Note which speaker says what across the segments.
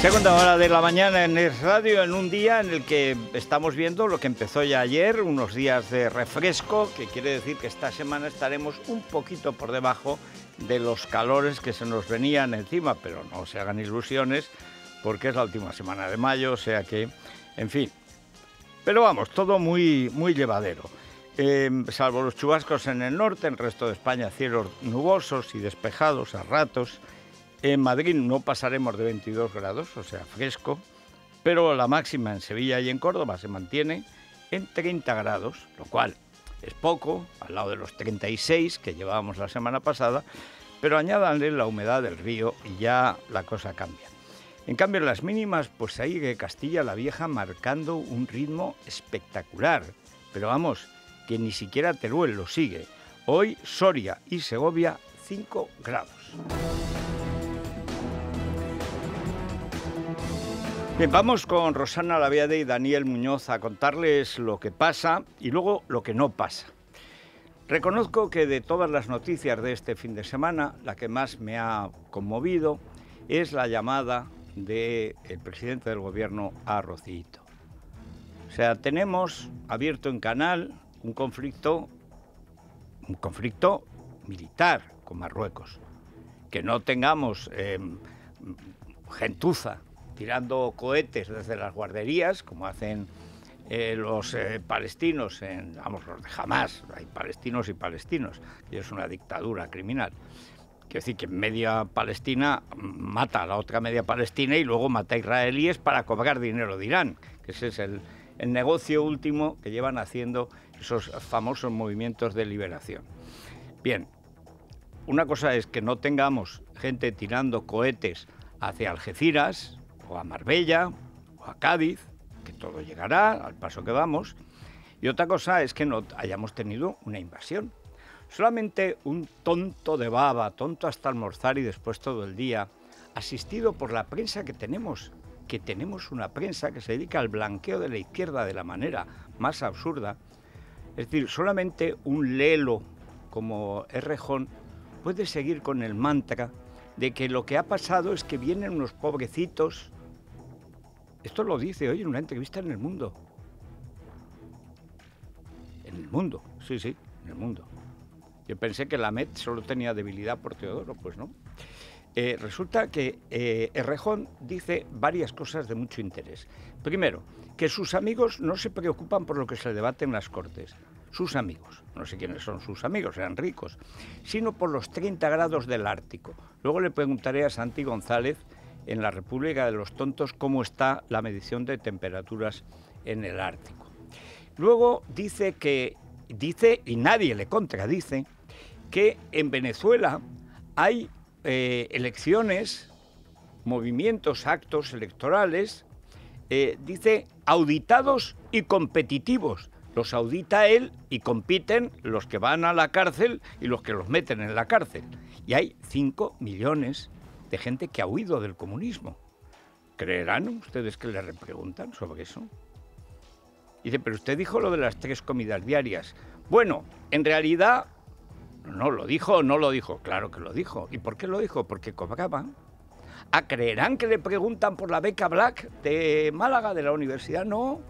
Speaker 1: Segunda hora de la mañana en el radio, en un día en el que estamos viendo lo que empezó ya ayer, unos días de refresco, que quiere decir que esta semana estaremos un poquito por debajo de los calores que se nos venían encima, pero no se hagan ilusiones, porque es la última semana de mayo, o sea que, en fin. Pero vamos, todo muy, muy llevadero. Em, salvo los chubascos en el norte, en el resto de España cielos nubosos y despejados a ratos. En Madrid no pasaremos de 22 grados, o sea, fresco, pero la máxima en Sevilla y en Córdoba se mantiene en 30 grados, lo cual es poco, al lado de los 36 que llevábamos la semana pasada, pero añádanle la humedad del río y ya la cosa cambia. En cambio, las mínimas, pues sigue Castilla la Vieja marcando un ritmo espectacular, pero vamos, que ni siquiera Teruel lo sigue. Hoy Soria y Segovia 5 grados. Bien, vamos con Rosana Laviade y Daniel Muñoz a contarles lo que pasa y luego lo que no pasa. Reconozco que de todas las noticias de este fin de semana, la que más me ha conmovido es la llamada del presidente del gobierno a Rocío. O sea, tenemos abierto en canal un conflicto, un conflicto militar con Marruecos. Que no tengamos eh, gentuza tirando cohetes desde las guarderías, como hacen eh, los eh, palestinos, en, vamos, los de Hamas, hay palestinos y palestinos, y es una dictadura criminal. Quiero decir que media Palestina mata a la otra media Palestina y luego mata a israelíes para cobrar dinero de Irán, que ese es el, el negocio último que llevan haciendo esos famosos movimientos de liberación. Bien, una cosa es que no tengamos gente tirando cohetes hacia Algeciras, o a Marbella, o a Cádiz, que todo llegará al paso que vamos. Y otra cosa es que no hayamos tenido una invasión. Solamente un tonto de baba, tonto hasta almorzar y después todo el día, asistido por la prensa que tenemos, que tenemos una prensa que se dedica al blanqueo de la izquierda de la manera más absurda. Es decir, solamente un lelo como Errejón puede seguir con el mantra de que lo que ha pasado es que vienen unos pobrecitos esto lo dice hoy en una entrevista en el mundo. En el mundo, sí, sí, en el mundo. Yo pensé que la MET solo tenía debilidad por Teodoro, pues no. Eh, resulta que eh, dice varias cosas de mucho interés. Primero, que sus amigos no se preocupan por lo que se debate en las Cortes. Sus amigos, no sé quiénes son sus amigos, eran ricos, sino por los 30 grados del Ártico. Luego le preguntaré a Santi González en la República de los Tontos cómo está la medición de temperaturas en el Ártico. Luego dice que, dice, y nadie le contradice, que en Venezuela hay eh, elecciones, movimientos, actos electorales, eh, dice, auditados y competitivos. Los audita él y compiten los que van a la cárcel y los que los meten en la cárcel. Y hay 5 millones de gente que ha huido del comunismo. ¿Creerán ustedes que le repreguntan sobre eso? Dice, pero usted dijo lo de las tres comidas diarias. Bueno, en realidad, no lo dijo no lo dijo. Claro que lo dijo. ¿Y por qué lo dijo? Porque cobraban... ¿A ah, creerán que le preguntan por la beca Black de Málaga, de la universidad? No.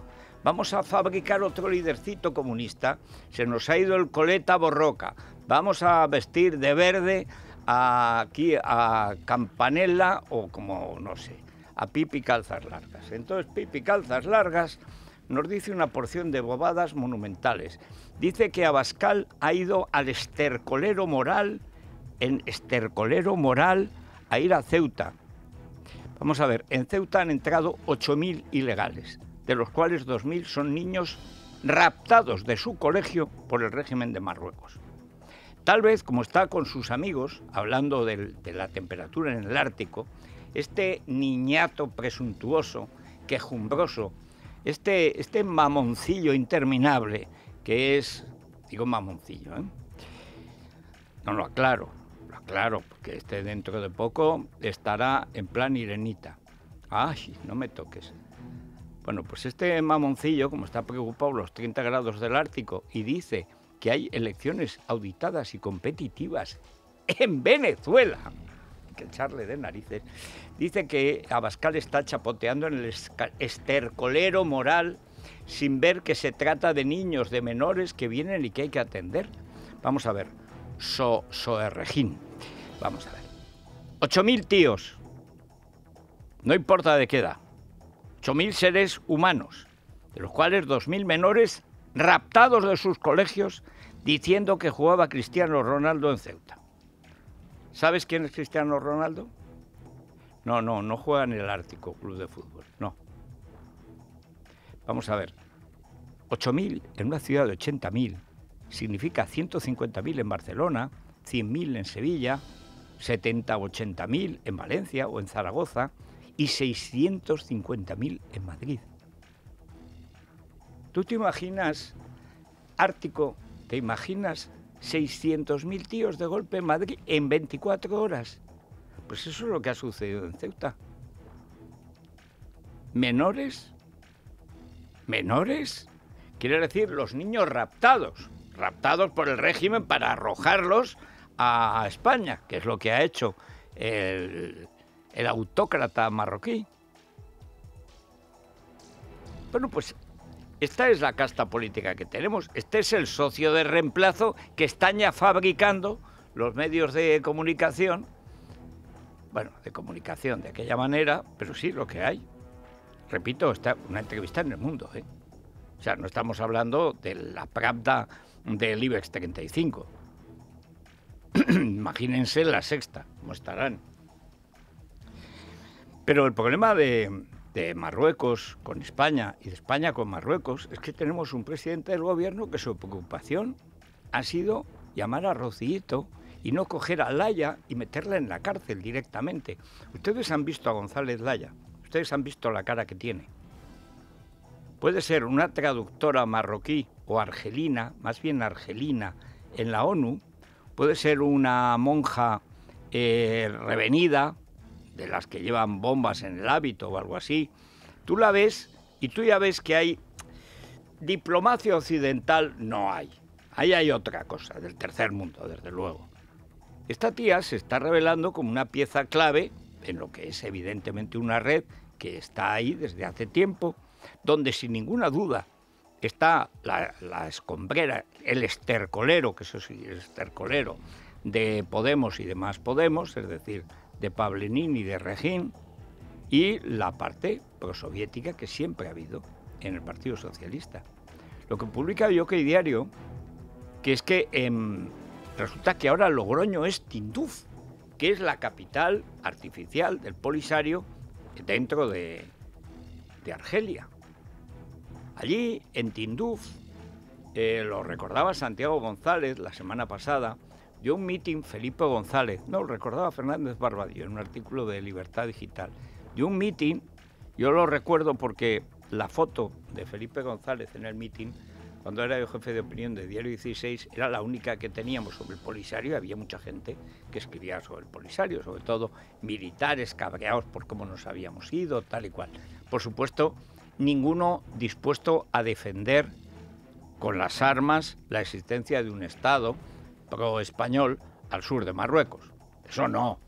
Speaker 1: Vamos a fabricar otro lidercito comunista. Se nos ha ido el coleta borroca. Vamos a vestir de verde aquí a Campanella o como no sé, a Pipi Calzas Largas. Entonces Pipi Calzas Largas nos dice una porción de bobadas monumentales. Dice que Abascal ha ido al estercolero moral, en estercolero moral, a ir a Ceuta. Vamos a ver, en Ceuta han entrado 8.000 ilegales, de los cuales 2.000 son niños raptados de su colegio por el régimen de Marruecos. Tal vez, como está con sus amigos, hablando de la temperatura en el Ártico, este niñato presuntuoso, quejumbroso, este, este mamoncillo interminable, que es, digo mamoncillo, ¿eh? no lo aclaro, lo aclaro, porque este dentro de poco estará en plan Irenita. Ay, no me toques. Bueno, pues este mamoncillo, como está preocupado los 30 grados del Ártico, y dice que hay elecciones auditadas y competitivas en Venezuela. Que echarle de narices. Dice que Abascal está chapoteando en el estercolero moral sin ver que se trata de niños, de menores que vienen y que hay que atender. Vamos a ver. So, Regín. Vamos a ver. 8.000 tíos. No importa de qué edad. 8.000 seres humanos, de los cuales 2.000 menores raptados de sus colegios diciendo que jugaba Cristiano Ronaldo en Ceuta. ¿Sabes quién es Cristiano Ronaldo? No, no, no juega en el Ártico Club de Fútbol, no. Vamos a ver, 8.000 en una ciudad de 80.000 significa 150.000 en Barcelona, 100.000 en Sevilla, 70 o 80.000 en Valencia o en Zaragoza y 650.000 en Madrid. ¿Tú te imaginas, Ártico, te imaginas 600.000 tíos de golpe en Madrid en 24 horas? Pues eso es lo que ha sucedido en Ceuta. Menores, menores, quiere decir los niños raptados, raptados por el régimen para arrojarlos a España, que es lo que ha hecho el, autócrata marroquí. Bueno, pues esta es la casta política que tenemos. Este es el socio de reemplazo que están ya fabricando los medios de comunicación. Bueno, de comunicación de aquella manera, pero sí lo que hay. Repito, está una entrevista en el mundo. ¿eh? O sea, no estamos hablando de la Pravda del IBEX 35. Imagínense la sexta, cómo estarán. Pero el problema de, de Marruecos con España y de España con Marruecos, es que tenemos un presidente del gobierno que su preocupación ha sido llamar a Rocillito y no coger a Laya y meterla en la cárcel directamente. Ustedes han visto a González Laya, ustedes han visto la cara que tiene. Puede ser una traductora marroquí o argelina, más bien argelina, en la ONU, puede ser una monja eh, revenida, de las que llevan bombas en el hábito o algo así, tú la ves y tú ya ves que hay diplomacia occidental, no hay. Ahí hay otra cosa, del tercer mundo, desde luego. Esta tía se está revelando como una pieza clave en lo que es evidentemente una red que está ahí desde hace tiempo, donde sin ninguna duda está la, escombrera, el estercolero, que eso sí, el estercolero de Podemos y demás Podemos, es decir, de Pavlenín y de Regín, y la parte prosoviética que siempre ha habido en el Partido Socialista. Lo que publica yo que diario, que es que em, resulta que ahora Logroño es Tinduf, que es la capital artificial del Polisario dentro de, de Argelia. Allí, en Tinduf, eh, lo recordaba Santiago González la semana pasada, yo un meeting, Felipe González, no, recordaba Fernández Barbadillo en un artículo de Libertad Digital. Yo un meeting, yo lo recuerdo porque la foto de Felipe González en el meeting, cuando era yo jefe de opinión de Diario 16, era la única que teníamos sobre el Polisario. Había mucha gente que escribía sobre el Polisario, sobre todo militares cabreados por cómo nos habíamos ido, tal y cual. Por supuesto, ninguno dispuesto a defender con las armas la existencia de un Estado español al sur de Marruecos. Eso no.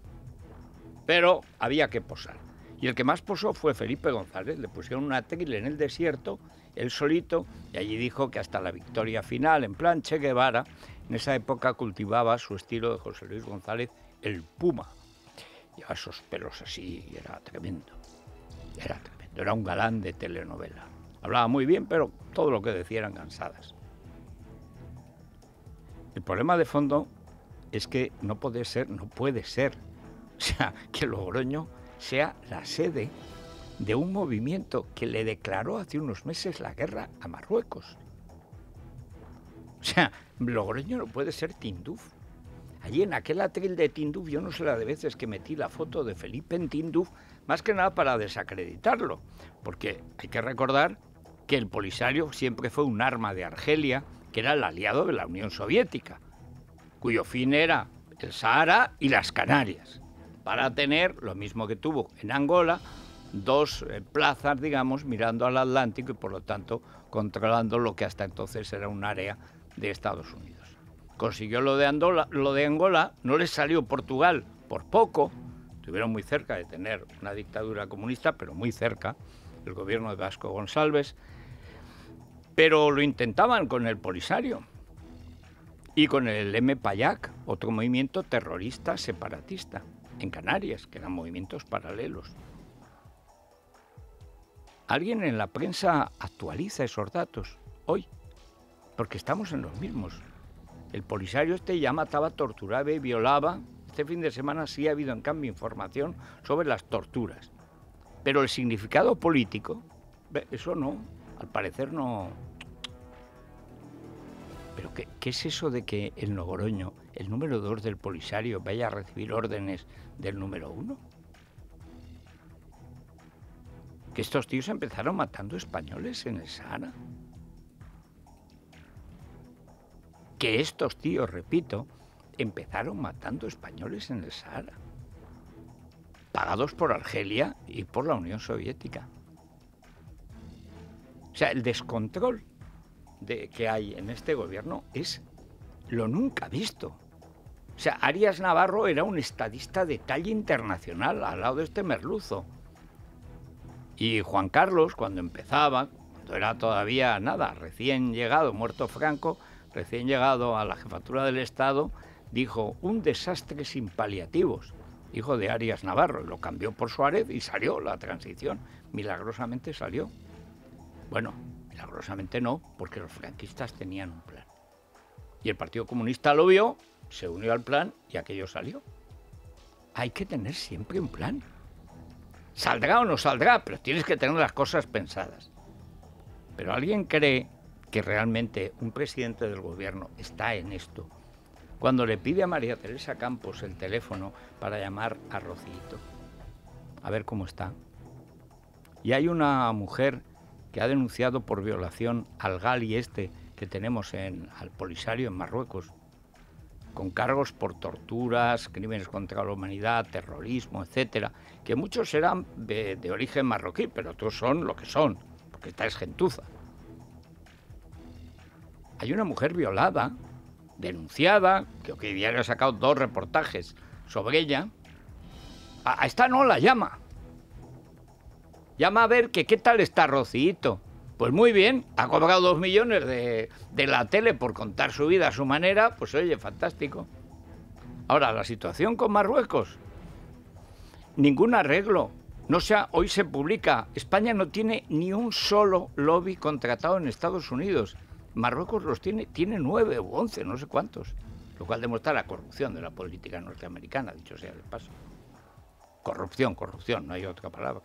Speaker 1: Pero había que posar. Y el que más posó fue Felipe González. Le pusieron una tril en el desierto, él solito, y allí dijo que hasta la victoria final, en plan Che Guevara, en esa época cultivaba su estilo de José Luis González, el Puma. Llevaba esos pelos así y era tremendo. Era tremendo. Era un galán de telenovela. Hablaba muy bien, pero todo lo que decía eran cansadas. El problema de fondo es que no puede ser, no puede ser, o sea, que Logroño sea la sede de un movimiento que le declaró hace unos meses la guerra a Marruecos. O sea, Logroño no puede ser Tinduf. Allí en aquel atril de Tinduf, yo no sé la de veces que metí la foto de Felipe en Tinduf, más que nada para desacreditarlo, porque hay que recordar que el Polisario siempre fue un arma de Argelia, que era el aliado de la Unión Soviética, cuyo fin era el Sahara y las Canarias, para tener lo mismo que tuvo en Angola, dos eh, plazas, digamos, mirando al Atlántico y por lo tanto controlando lo que hasta entonces era un área de Estados Unidos. Consiguió lo de, Angola, no le salió Portugal por poco, estuvieron muy cerca de tener una dictadura comunista, pero muy cerca, el gobierno de Vasco González, pero lo intentaban con el Polisario y con el M-Payac, otro movimiento terrorista separatista en Canarias, que eran movimientos paralelos. Alguien en la prensa actualiza esos datos hoy, porque estamos en los mismos. El Polisario este ya mataba, torturaba y violaba. Este fin de semana sí ha habido en cambio información sobre las torturas. Pero el significado político, eso no, al parecer no, ¿Pero qué, es eso de que el Nogoroño, el número 2 del Polisario, vaya a recibir órdenes del número uno? Que estos tíos empezaron matando españoles en el Sahara. Que estos tíos, repito, empezaron matando españoles en el Sahara. Pagados por Argelia y por la Unión Soviética. O sea, el descontrol que hay en este gobierno es lo nunca visto. O sea, Arias Navarro era un estadista de talla internacional al lado de este merluzo. Y Juan Carlos, cuando empezaba, cuando era todavía nada, recién llegado, muerto Franco, recién llegado a la jefatura del Estado, dijo, un desastre sin paliativos, hijo de Arias Navarro. Lo cambió por Suárez y salió la transición. Milagrosamente salió. Bueno, Milagrosamente no, porque los franquistas tenían un plan. Y el Partido Comunista lo vio, se unió al plan y aquello salió. Hay que tener siempre un plan. Saldrá o no saldrá, pero tienes que tener las cosas pensadas. Pero alguien cree que realmente un presidente del gobierno está en esto. Cuando le pide a María Teresa Campos el teléfono para llamar a Rocío. a ver cómo está. Y hay una mujer que ha denunciado por violación al Gali este que tenemos en al Polisario en Marruecos, con cargos por torturas, crímenes contra la humanidad, terrorismo, etcétera, que muchos serán de, origen marroquí, pero otros son lo que son, porque esta es gentuza. Hay una mujer violada, denunciada, que hoy diario ha sacado dos reportajes sobre ella. a esta no la llama, Llama a ver que qué tal está Rocito. Pues muy bien, ha cobrado dos millones de, la tele por contar su vida a su manera, pues oye, fantástico. Ahora, la situación con Marruecos. Ningún arreglo. No sea, hoy se publica, España no tiene ni un solo lobby contratado en Estados Unidos. Marruecos los tiene, tiene nueve o once, no sé cuántos. Lo cual demuestra la corrupción de la política norteamericana, dicho sea de paso. Corrupción, corrupción, no hay otra palabra.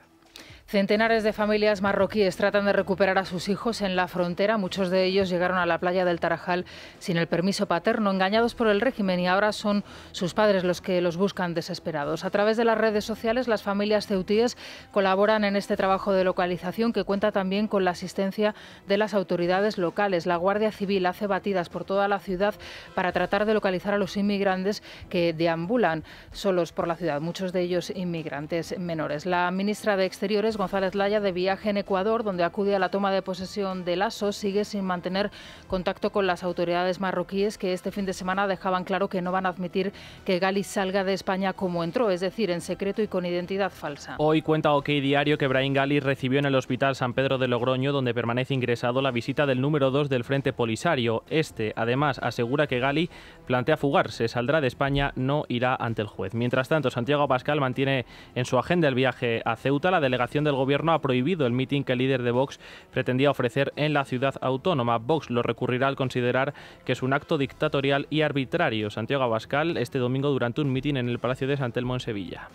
Speaker 2: Centenares de familias marroquíes tratan de recuperar a sus hijos en la frontera. Muchos de ellos llegaron a la playa del Tarajal sin el permiso paterno, engañados por el régimen y ahora son sus padres los que los buscan desesperados. A través de las redes sociales, las familias ceutíes colaboran en este trabajo de localización que cuenta también con la asistencia de las autoridades locales. La Guardia Civil hace batidas por toda la ciudad para tratar de localizar a los inmigrantes que deambulan solos por la ciudad, muchos de ellos inmigrantes menores. La ministra de Exteriores González Laya, de viaje en Ecuador, donde acude a la toma de posesión de Lasso, sigue sin mantener contacto con las autoridades marroquíes que este fin de semana dejaban claro que no van a admitir que Gali salga de España como entró, es decir, en secreto y con identidad falsa.
Speaker 3: Hoy cuenta OK Diario que Brahim Gali recibió en el Hospital San Pedro de Logroño, donde permanece ingresado, la visita del número 2 del Frente Polisario. Este, además, asegura que Gali plantea fugarse, saldrá de España, no irá ante el juez. Mientras tanto, Santiago Pascal mantiene en su agenda el viaje a Ceuta. La delegación del Gobierno ha prohibido el mitin que el líder de Vox pretendía ofrecer en la ciudad autónoma. Vox lo recurrirá al considerar que es un acto dictatorial y arbitrario. Santiago Abascal este domingo durante un mitin en el Palacio de San Telmo en Sevilla.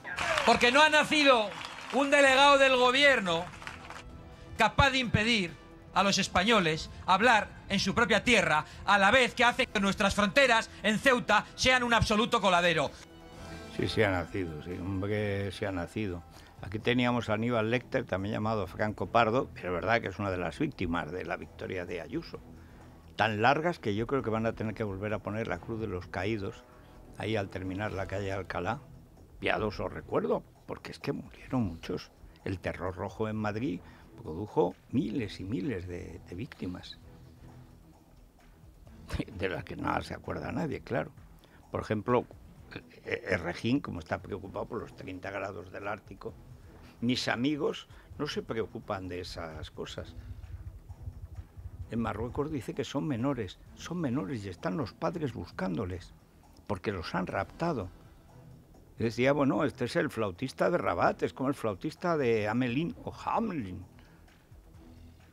Speaker 1: Porque no ha nacido un delegado del Gobierno capaz de impedir a los españoles hablar en su propia tierra, a la vez que hace que nuestras fronteras en Ceuta sean un absoluto coladero. Sí, se ha nacido, sí, hombre, se ha nacido. Aquí teníamos a Aníbal Lecter, también llamado Franco Pardo, pero es verdad que es una de las víctimas de la victoria de Ayuso. Tan largas que yo creo que van a tener que volver a poner la Cruz de los Caídos ahí al terminar la calle Alcalá. Piadoso recuerdo, porque es que murieron muchos. El terror rojo en Madrid produjo miles y miles de, víctimas, de las que nada se acuerda nadie, claro. Por ejemplo, el eh, eh, Regín, como está preocupado por los 30 grados del Ártico, mis amigos no se preocupan de esas cosas. En Marruecos dice que son menores, son menores y están los padres buscándoles, porque los han raptado. Y decía, bueno, este es el flautista de Rabat, es como el flautista de Amelín o Hamlin,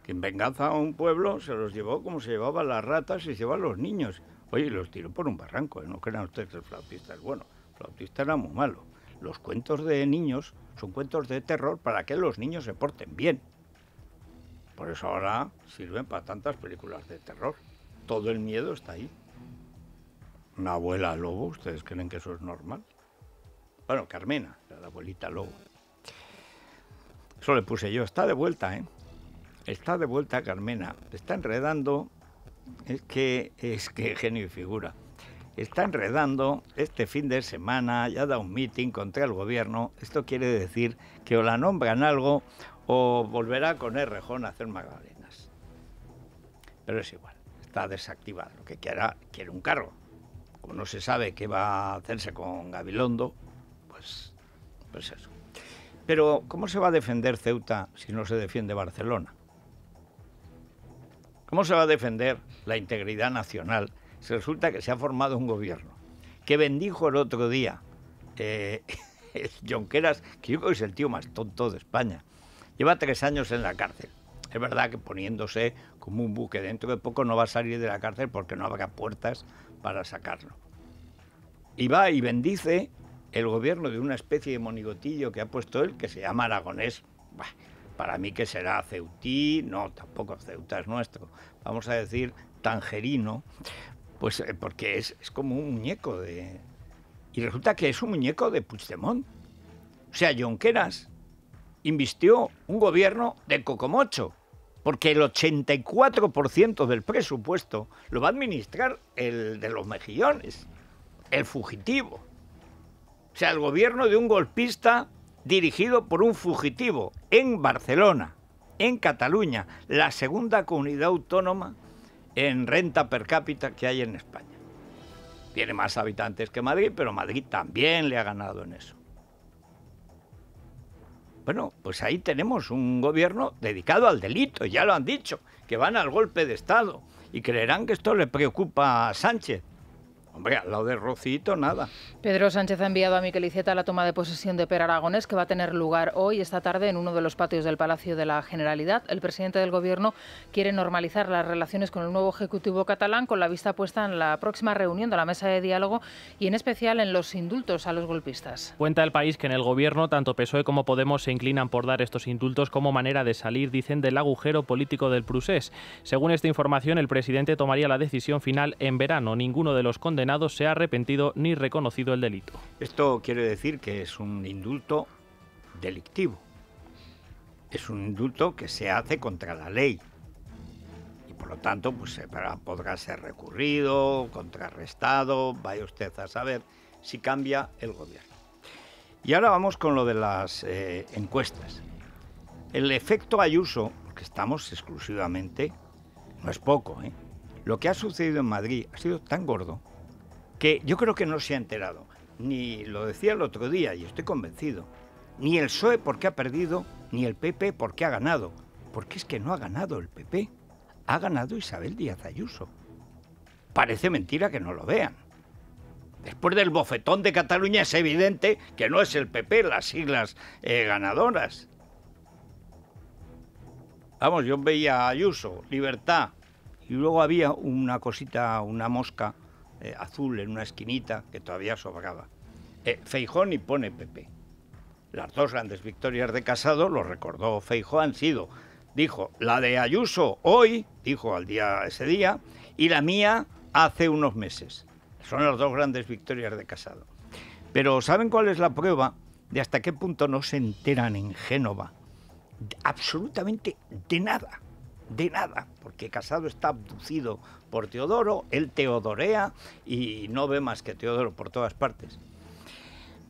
Speaker 1: que en venganza a un pueblo se los llevó como se llevaban las ratas y se llevaban los niños. Oye, los tiró por un barranco, ¿eh? no crean ustedes que el flautista es bueno, el flautista era muy malo los cuentos de niños son cuentos de terror para que los niños se porten bien. Por eso ahora sirven para tantas películas de terror. Todo el miedo está ahí. Una abuela lobo, ¿ustedes creen que eso es normal? Bueno, Carmena, la abuelita lobo. Eso le puse yo, está de vuelta, ¿eh? Está de vuelta Carmena. Está enredando. Es que, es que genio y figura está enredando este fin de semana, ya da un meeting contra el gobierno. Esto quiere decir que o la nombran algo o volverá con rejón a hacer magdalenas. Pero es igual, está desactivado. Lo que quiera, quiere un carro. Como no se sabe qué va a hacerse con Gabilondo, pues, pues eso. Pero, ¿cómo se va a defender Ceuta si no se defiende Barcelona? ¿Cómo se va a defender la integridad nacional resulta que se ha formado un gobierno que bendijo el otro día eh, Jonqueras, que yo creo que es el tío más tonto de España. Lleva tres años en la cárcel. Es verdad que poniéndose como un buque dentro de poco no va a salir de la cárcel porque no habrá puertas para sacarlo. Y va y bendice el gobierno de una especie de monigotillo que ha puesto él que se llama Aragonés. para mí que será Ceutí, no, tampoco Ceuta es nuestro. Vamos a decir Tangerino, pues eh, porque es, como un muñeco de... Y resulta que es un muñeco de Puigdemont. O sea, Jonqueras invistió un gobierno de Cocomocho, porque el 84% del presupuesto lo va a administrar el de los mejillones, el fugitivo. O sea, el gobierno de un golpista dirigido por un fugitivo en Barcelona, en Cataluña, la segunda comunidad autónoma en renta per cápita que hay en España. Tiene más habitantes que Madrid, pero Madrid también le ha ganado en eso. Bueno, pues ahí tenemos un gobierno dedicado al delito, ya lo han dicho, que van al golpe de Estado y creerán que esto le preocupa a Sánchez. Hombre, al lado de Rocito, nada.
Speaker 2: Pedro Sánchez ha enviado a Miquel Iceta la toma de posesión de Per Aragonés, que va a tener lugar hoy, esta tarde, en uno de los patios del Palacio de la Generalidad. El presidente del Gobierno quiere normalizar las relaciones con el nuevo Ejecutivo catalán, con la vista puesta en la próxima reunión de la mesa de diálogo y, en especial, en los indultos a los golpistas.
Speaker 3: Cuenta el país que en el Gobierno, tanto PSOE como Podemos se inclinan por dar estos indultos como manera de salir, dicen, del agujero político del Prusés. Según esta información, el presidente tomaría la decisión final en verano. Ninguno de los condenados se ha arrepentido ni reconocido el delito.
Speaker 1: Esto quiere decir que es un indulto delictivo. Es un indulto que se hace contra la ley. Y por lo tanto, pues podrá ser recurrido, contrarrestado, vaya usted a saber si cambia el gobierno. Y ahora vamos con lo de las eh, encuestas. El efecto Ayuso, que estamos exclusivamente, no es poco, ¿eh? Lo que ha sucedido en Madrid ha sido tan gordo que yo creo que no se ha enterado, ni lo decía el otro día, y estoy convencido, ni el PSOE porque ha perdido, ni el PP porque ha ganado, porque es que no ha ganado el PP, ha ganado Isabel Díaz Ayuso. Parece mentira que no lo vean. Después del bofetón de Cataluña es evidente que no es el PP las siglas eh, ganadoras. Vamos, yo veía a Ayuso, libertad, y luego había una cosita, una mosca eh, azul en una esquinita que todavía sobraba. Eh, Feijón y pone Pepe... Las dos grandes victorias de Casado, lo recordó Feijón, han sido, dijo, la de Ayuso hoy, dijo al día ese día, y la mía hace unos meses. Son las dos grandes victorias de Casado. Pero ¿saben cuál es la prueba de hasta qué punto no se enteran en Génova absolutamente de nada? de nada, porque Casado está abducido por Teodoro, él teodorea y no ve más que Teodoro por todas partes.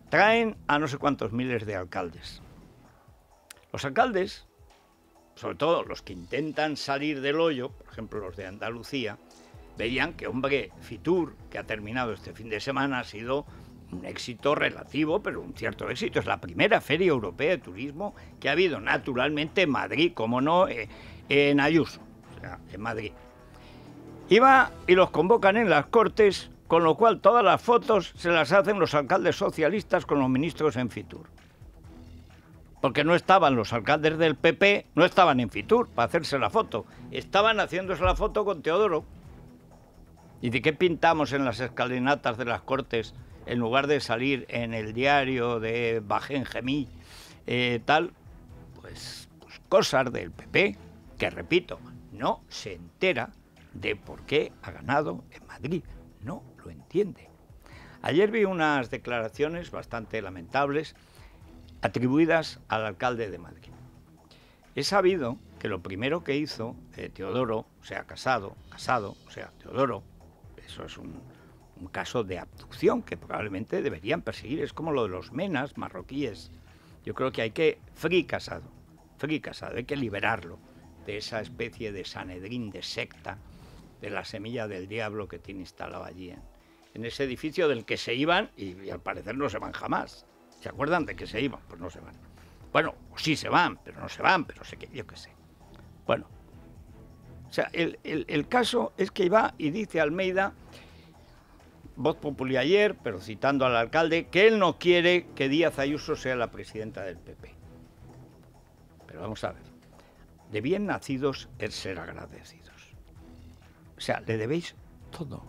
Speaker 1: Traen a no sé cuántos miles de alcaldes. Los alcaldes, sobre todo los que intentan salir del hoyo, por ejemplo los de Andalucía, veían que, hombre, Fitur, que ha terminado este fin de semana, ha sido un éxito relativo, pero un cierto éxito. Es la primera feria europea de turismo que ha habido, naturalmente, Madrid, como no. Eh, en Ayuso, o sea, en Madrid. Iba y los convocan en las Cortes, con lo cual todas las fotos se las hacen los alcaldes socialistas con los ministros en Fitur. Porque no estaban los alcaldes del PP, no estaban en Fitur para hacerse la foto. Estaban haciéndose la foto con Teodoro. ¿Y de qué pintamos en las escalinatas de las Cortes en lugar de salir en el diario de Bajen Gemí, eh, tal? Pues, pues cosas del PP que repito, no se entera de por qué ha ganado en Madrid. No lo entiende. Ayer vi unas declaraciones bastante lamentables atribuidas al alcalde de Madrid. He sabido que lo primero que hizo eh, Teodoro, o sea, casado, casado, o sea, Teodoro, eso es un, un caso de abducción que probablemente deberían perseguir. Es como lo de los menas marroquíes. Yo creo que hay que, free Casado, free Casado, hay que liberarlo de esa especie de Sanedrín, de secta, de la semilla del diablo que tiene instalado allí, en, ese edificio del que se iban y, al parecer no se van jamás. ¿Se acuerdan de que se iban? Pues no se van. Bueno, pues sí se van, pero no se van, pero sé que, yo qué sé. Bueno, o sea, el, el caso es que va y dice Almeida, voz popular ayer, pero citando al alcalde, que él no quiere que Díaz Ayuso sea la presidenta del PP. Pero vamos a ver de bien nacidos es ser agradecidos. O sea, le debéis todo.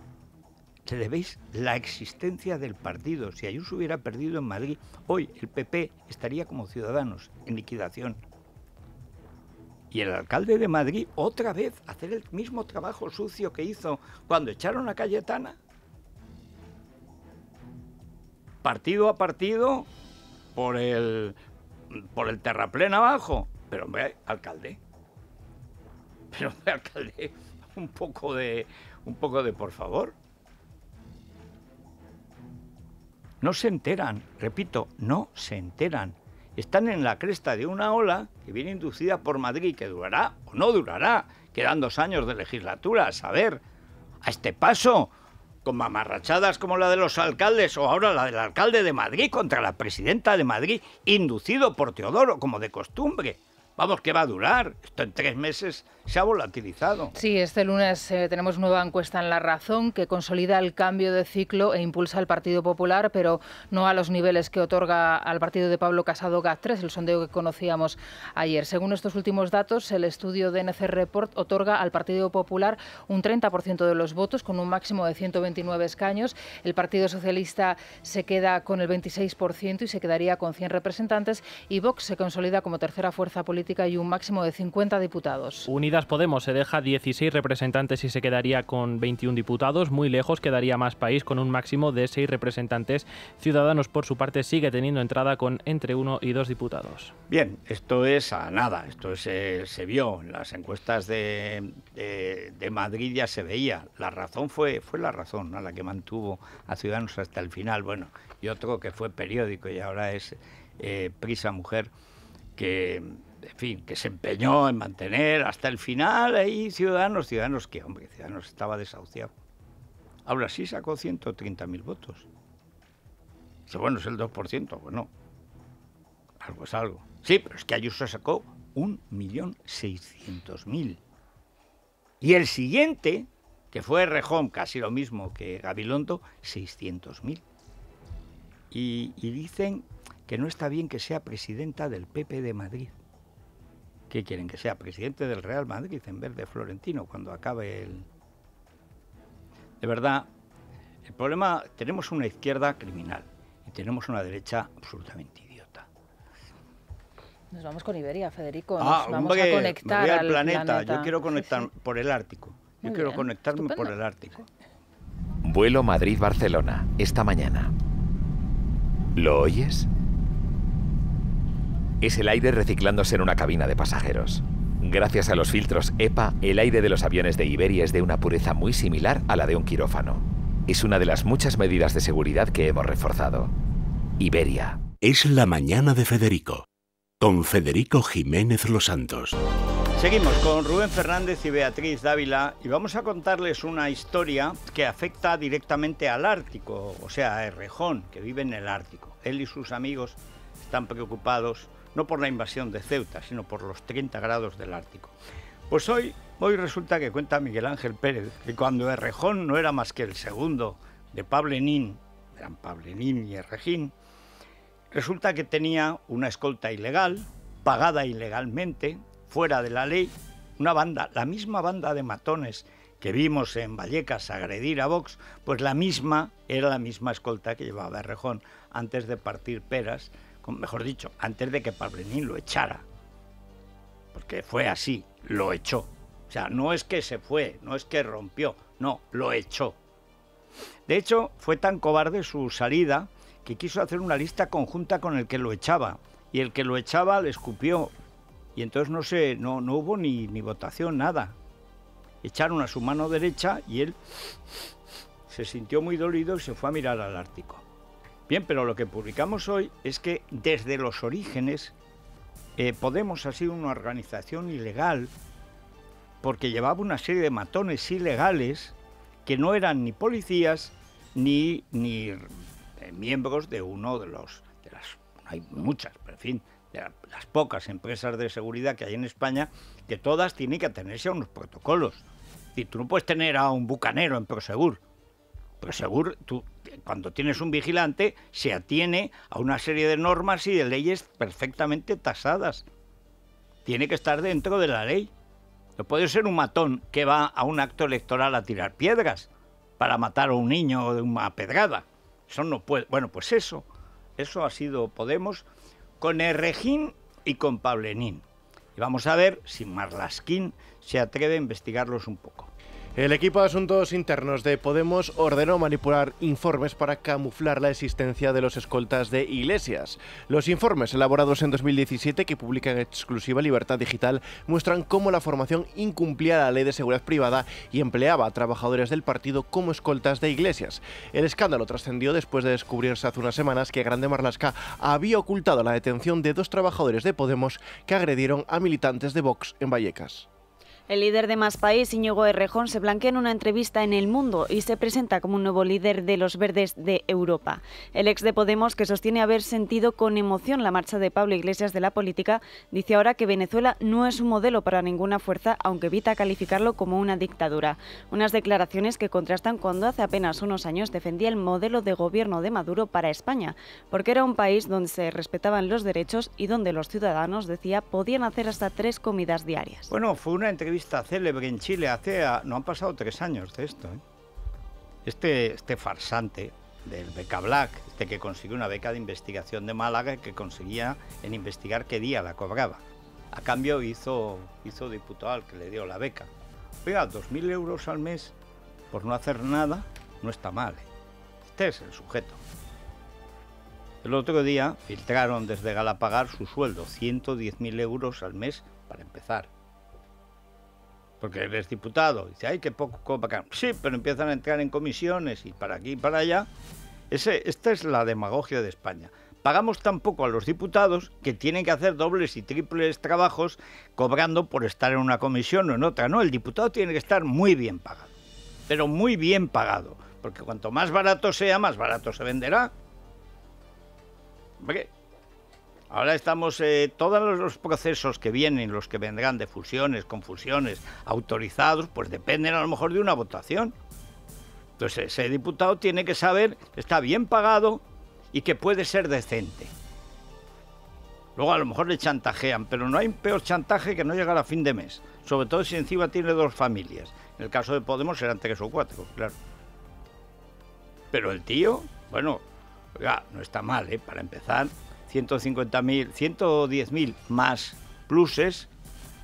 Speaker 1: Le debéis la existencia del partido. Si Ayuso hubiera perdido en Madrid, hoy el PP estaría como ciudadanos en liquidación. Y el alcalde de Madrid otra vez hacer el mismo trabajo sucio que hizo cuando echaron a Cayetana. Partido a partido por el por el terraplén abajo. Pero hombre, alcalde, Pero, alcalde, un poco de, un poco de por favor. No se enteran, repito, no se enteran. Están en la cresta de una ola que viene inducida por Madrid, que durará o no durará. Quedan dos años de legislatura, a saber. A este paso, con mamarrachadas como la de los alcaldes o ahora la del alcalde de Madrid contra la presidenta de Madrid, inducido por Teodoro, como de costumbre. Vamos, ¿qué va a durar. Esto en tres meses se ha volatilizado.
Speaker 2: Sí, este lunes eh, tenemos nueva encuesta en La Razón que consolida el cambio de ciclo e impulsa al Partido Popular, pero no a los niveles que otorga al partido de Pablo Casado gat el sondeo que conocíamos ayer. Según estos últimos datos, el estudio de NCR Report otorga al Partido Popular un 30% de los votos, con un máximo de 129 escaños. El Partido Socialista se queda con el 26% y se quedaría con 100 representantes. Y Vox se consolida como tercera fuerza política y un máximo de 50 diputados.
Speaker 3: Unidas Podemos se deja 16 representantes y se quedaría con 21 diputados. Muy lejos quedaría más país con un máximo de 6 representantes. Ciudadanos, por su parte, sigue teniendo entrada con entre 1 y 2 diputados.
Speaker 1: Bien, esto es a nada. Esto se vio en las encuestas de, Madrid, ya se veía. La razón fue, la razón, la que mantuvo a Ciudadanos hasta el final. Bueno, y otro que fue periódico y ahora es eh, Prisa Mujer, que en fin, que se empeñó en mantener hasta el final ahí Ciudadanos, Ciudadanos que, hombre, Ciudadanos estaba desahuciado. Ahora sí sacó 130.000 votos. Dice, bueno, es el 2%, bueno, algo es algo. Sí, pero es que Ayuso sacó 1.600.000. Y el siguiente, que fue Rejón, casi lo mismo que Gabilondo, 600.000. Y, y dicen que no está bien que sea presidenta del PP de Madrid. ¿Qué quieren que sea? Presidente del Real Madrid en vez de Florentino cuando acabe el... De verdad, el problema, tenemos una izquierda criminal y tenemos una derecha absolutamente idiota.
Speaker 2: Nos vamos con Iberia, Federico. Ah, Nos vamos a conectar voy al, planeta. Yo quiero
Speaker 1: conectar por el Ártico. Yo quiero conectarme por el Ártico. Vuelo Madrid-Barcelona, esta mañana. ¿Lo oyes? es el aire reciclándose en una cabina de pasajeros. Gracias a los filtros EPA, el aire de los aviones de Iberia es de una pureza muy similar a la de un quirófano. Es una de las muchas medidas de seguridad que hemos reforzado. Iberia.
Speaker 4: Es la mañana de Federico, con Federico Jiménez Los Santos.
Speaker 1: Seguimos con Rubén Fernández y Beatriz Dávila y vamos a contarles una historia que afecta directamente al Ártico, o sea, a Errejón, que vive en el Ártico. Él y sus amigos están preocupados no por la invasión de Ceuta, sino por los 30 grados del Ártico. Pues hoy, hoy resulta que cuenta Miguel Ángel Pérez que cuando Errejón no era más que el segundo de Pablenín, eran Pablenín y Errejín, resulta que tenía una escolta ilegal, pagada ilegalmente, fuera de la ley, una banda, la misma banda de matones que vimos en Vallecas agredir a Vox, pues la misma era la misma escolta que llevaba Errejón antes de partir peras mejor dicho, antes de que Pablenín lo echara. Porque fue así, lo echó. O sea, no es que se fue, no es que rompió, no, lo echó. De hecho, fue tan cobarde su salida que quiso hacer una lista conjunta con el que lo echaba. Y el que lo echaba le escupió. Y entonces no, sé no, hubo ni, ni votación, nada. Echaron a su mano derecha y él se sintió muy dolido y se fue a mirar al Ártico. Bien, pero lo que publicamos hoy es que desde los orígenes eh, Podemos ha sido una organización ilegal porque llevaba una serie de matones ilegales que no eran ni policías ni, ni eh, miembros de uno de los, de las, hay muchas, pero en fin, de las pocas empresas de seguridad que hay en España, que todas tienen que atenerse a unos protocolos. Y tú no puedes tener a un bucanero en Prosegur pero pues seguro, tú, cuando tienes un vigilante, se atiene a una serie de normas y de leyes perfectamente tasadas. Tiene que estar dentro de la ley. No puede ser un matón que va a un acto electoral a tirar piedras para matar a un niño de una pedrada. Eso no puede. Bueno, pues eso. Eso ha sido Podemos con Regín y con Pablenín. Y vamos a ver si
Speaker 4: Marlasquín se atreve a investigarlos un poco. El equipo de asuntos internos de Podemos ordenó manipular informes para camuflar la existencia de los escoltas de iglesias. Los informes elaborados en 2017 que publican exclusiva Libertad Digital muestran cómo la formación incumplía la ley de seguridad privada y empleaba a trabajadores del partido como escoltas de iglesias. El escándalo trascendió después de descubrirse hace unas semanas que Grande Marlasca había ocultado la detención de dos trabajadores de Podemos que agredieron a militantes de Vox en Vallecas.
Speaker 5: El líder de Más País, Íñigo Errejón, se blanquea en una entrevista en El Mundo y se presenta como un nuevo líder de los verdes de Europa. El ex de Podemos, que sostiene haber sentido con emoción la marcha de Pablo Iglesias de la política, dice ahora que Venezuela no es un modelo para ninguna fuerza, aunque evita calificarlo como una dictadura. Unas declaraciones que contrastan cuando hace apenas unos años defendía el modelo de gobierno de Maduro para España, porque era un país donde se respetaban los derechos y donde los ciudadanos, decía, podían hacer hasta tres comidas diarias.
Speaker 1: Bueno, fue una entrevista célebre en Chile hace, no han pasado tres años de esto. ¿eh? Este, este farsante del Beca Black, este que consiguió una beca de investigación de Málaga que conseguía en investigar qué día la cobraba. A cambio hizo, hizo diputado al que le dio la beca. dos 2.000 euros al mes por no hacer nada no está mal. ¿eh? Este es el sujeto. El otro día filtraron desde Galapagar su sueldo, mil euros al mes para empezar porque eres diputado. Dice, ay, qué poco pagar Sí, pero empiezan a entrar en comisiones y para aquí y para allá. Ese, esta es la demagogia de España. Pagamos tan poco a los diputados que tienen que hacer dobles y triples trabajos cobrando por estar en una comisión o en otra. No, el diputado tiene que estar muy bien pagado, pero muy bien pagado, porque cuanto más barato sea, más barato se venderá. qué? Ahora estamos, eh, todos los procesos que vienen, los que vendrán de fusiones, confusiones, autorizados, pues dependen a lo mejor de una votación. Entonces ese diputado tiene que saber que está bien pagado y que puede ser decente. Luego a lo mejor le chantajean, pero no hay un peor chantaje que no llegar a fin de mes. Sobre todo si encima tiene dos familias. En el caso de Podemos eran tres o cuatro, claro. Pero el tío, bueno, ya, no está mal, ¿eh? Para empezar, 150.000, 110.000 más pluses,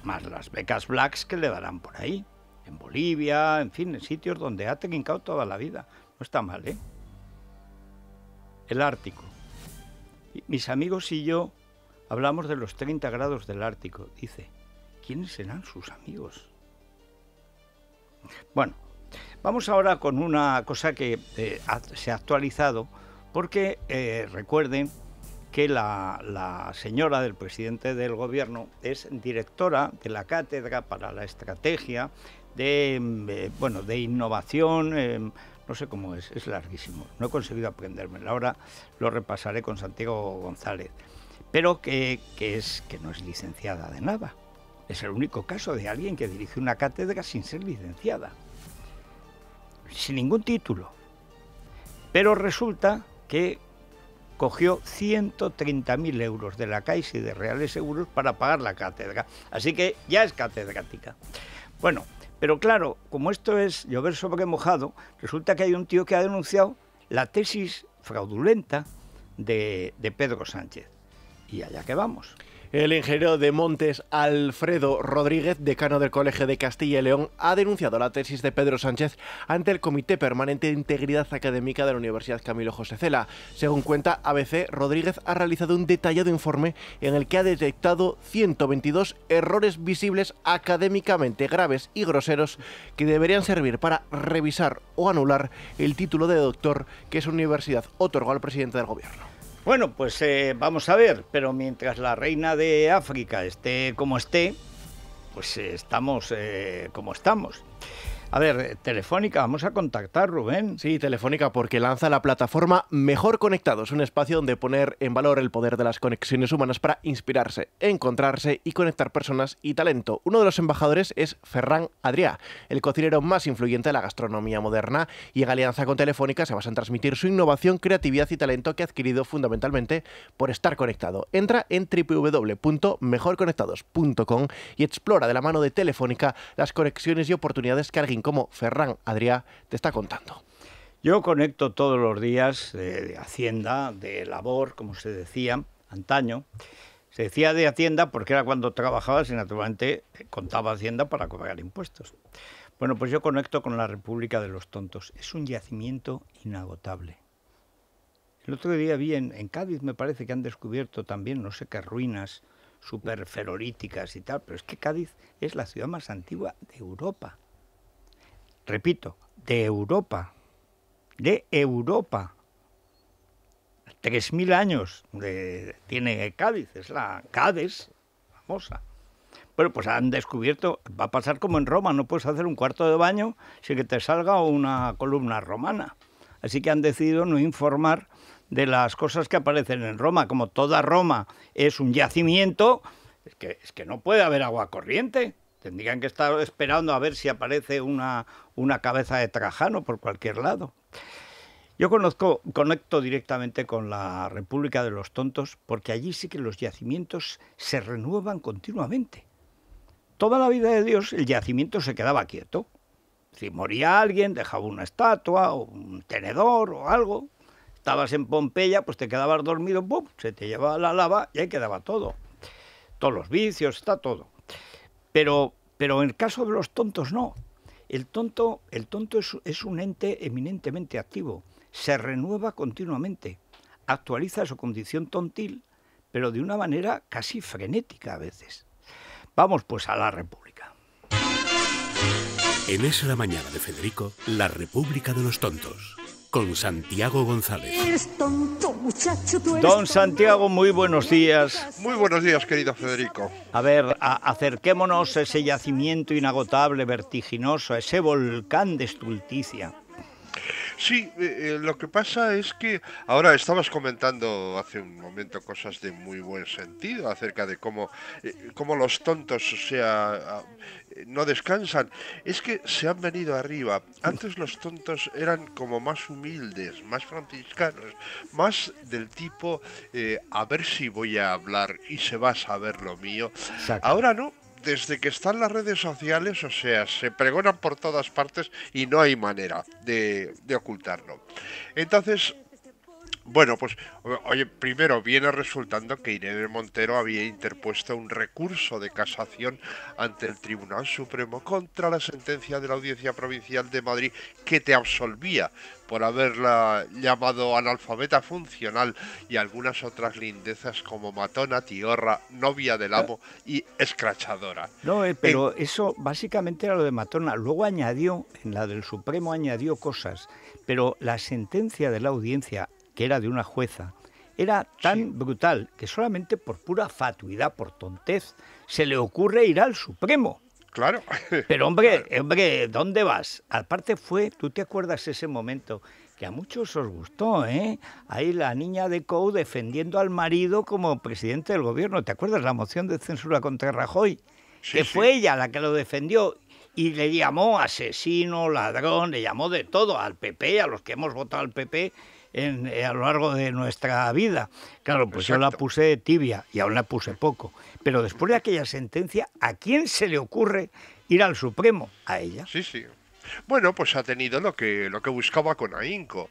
Speaker 1: más las becas blacks que le darán por ahí, en Bolivia, en fin, en sitios donde ha trincado toda la vida. No está mal, ¿eh? El Ártico. Mis amigos y yo hablamos de los 30 grados del Ártico. Dice, ¿quiénes serán sus amigos? Bueno, vamos ahora con una cosa que eh, se ha actualizado, porque eh, recuerden que la, señora del presidente del gobierno es directora de la Cátedra para la Estrategia de, eh, bueno, de Innovación. Eh, no sé cómo es, es larguísimo, no he conseguido aprenderme. Ahora lo repasaré con Santiago González, pero que, que, es, que no es licenciada de nada. Es el único caso de alguien que dirige una cátedra sin ser licenciada, sin ningún título. Pero resulta que cogió 130.000 euros de la Caixa y de Reales Seguros para pagar la cátedra. Así que ya es catedrática. Bueno, pero claro, como esto es llover sobre mojado, resulta que hay un tío que ha denunciado la tesis fraudulenta de Pedro Sánchez.
Speaker 4: Y allá que vamos. El ingeniero de Montes, Alfredo Rodríguez, decano del Colegio de Castilla y León, ha denunciado la tesis de Pedro Sánchez ante el Comité Permanente de Integridad Académica de la Universidad Camilo José Cela. Según cuenta ABC, Rodríguez ha realizado un detallado informe en el que ha detectado 122 errores visibles académicamente graves y groseros que deberían servir para revisar o anular el título de doctor que su universidad otorgó al presidente del gobierno.
Speaker 1: Bueno, pues eh, vamos a ver, pero mientras la reina de África esté como esté, pues eh,
Speaker 4: estamos eh, como estamos. A ver, eh, Telefónica, vamos a contactar, Rubén. Sí, Telefónica, porque lanza la plataforma Mejor Conectados, un espacio donde poner en valor el poder de las conexiones humanas para inspirarse, encontrarse y conectar personas y talento. Uno de los embajadores es Ferran Adrià, el cocinero más influyente de la gastronomía moderna, y en alianza con Telefónica se basa en transmitir su innovación, creatividad y talento que ha adquirido fundamentalmente por estar conectado. Entra en www.mejorconectados.com y explora de la mano de Telefónica las conexiones y oportunidades que alguien como Ferran Adrià te está contando.
Speaker 1: Yo conecto todos los días de, Hacienda, de labor, como se decía antaño. Se decía de Hacienda porque era cuando trabajabas y naturalmente contaba Hacienda para pagar impuestos. Bueno, pues yo conecto con la República de los Tontos. Es un yacimiento inagotable. El otro día vi en, Cádiz, me parece que han descubierto también no sé qué ruinas superferoríticas y tal, pero es que Cádiz es la ciudad más antigua de Europa repito, de Europa, de Europa. 3.000 años de, tiene Cádiz, es la Cádiz famosa. Bueno, pues han descubierto, va a pasar como en Roma, no puedes hacer un cuarto de baño sin que te salga una columna romana. Así que han decidido no informar de las cosas que aparecen en Roma. Como toda Roma es un yacimiento, es que no puede haber agua corriente. Tendrían que estar esperando a ver si aparece una, una cabeza de Trajano por cualquier lado. Yo conozco, conecto directamente con la República de los Tontos porque allí sí que los yacimientos se renuevan continuamente. Toda la vida de Dios el yacimiento se quedaba quieto. Si moría alguien, dejaba una estatua o un tenedor o algo. Estabas en Pompeya, pues te quedabas dormido, ¡pum! se te llevaba la lava y ahí quedaba todo. Todos los vicios, está todo. Pero, en el caso de los tontos no. El tonto, el tonto es, un ente eminentemente activo, se renueva continuamente, actualiza su condición tontil, pero de una manera casi frenética a veces. Vamos pues a la República. En esa la Mañana de Federico, la República de los Tontos con Santiago González. Don Santiago, muy buenos días. Muy buenos días, querido Federico. A ver, acerquémonos a ese yacimiento inagotable, vertiginoso, a ese volcán de Estulticia.
Speaker 6: Sí, eh, eh, lo que pasa es que ahora estabas comentando hace un momento cosas de muy buen sentido acerca de cómo, eh, los tontos, o sea, no descansan. Es que se han venido arriba. Antes los tontos eran como más humildes, más franciscanos, más del tipo eh, a ver si voy a hablar y se va a saber lo mío. Ahora no. Desde que están las redes sociales, o sea, se pregonan por todas partes y no hay manera de ocultarlo. Entonces, bueno, pues oye, primero viene resultando que Irene Montero había interpuesto un recurso de casación ante el Tribunal Supremo contra la sentencia de la Audiencia Provincial de Madrid que te absolvía por haberla llamado analfabeta funcional y algunas otras lindezas como matona, tiorra, novia del amo y escrachadora.
Speaker 1: No, eh, pero eso básicamente era lo de matona. Luego añadió, en la del Supremo añadió cosas, pero la sentencia de la audiencia que era de una jueza, era tan brutal que solamente por pura fatuidad, por tontez, se le ocurre ir al Supremo. Claro. Pero hombre, hombre, ¿dónde vas? Aparte fue, ¿tú te acuerdas ese momento? Que a muchos os gustó, ¿eh? Ahí la niña de Cou defendiendo al marido como presidente del gobierno. ¿Te acuerdas la moción de censura contra Rajoy? que fue ella la que lo defendió y le llamó asesino, ladrón, le llamó de todo al PP, a los que hemos votado al PP, eh, a lo largo de nuestra vida. Claro, pues yo la puse tibia y aún la puse poco. Pero después de aquella sentencia, ¿a quién se le ocurre ir al Supremo?
Speaker 6: A ella. Sí, sí. Bueno, pues ha tenido lo que, lo que buscaba con ahínco.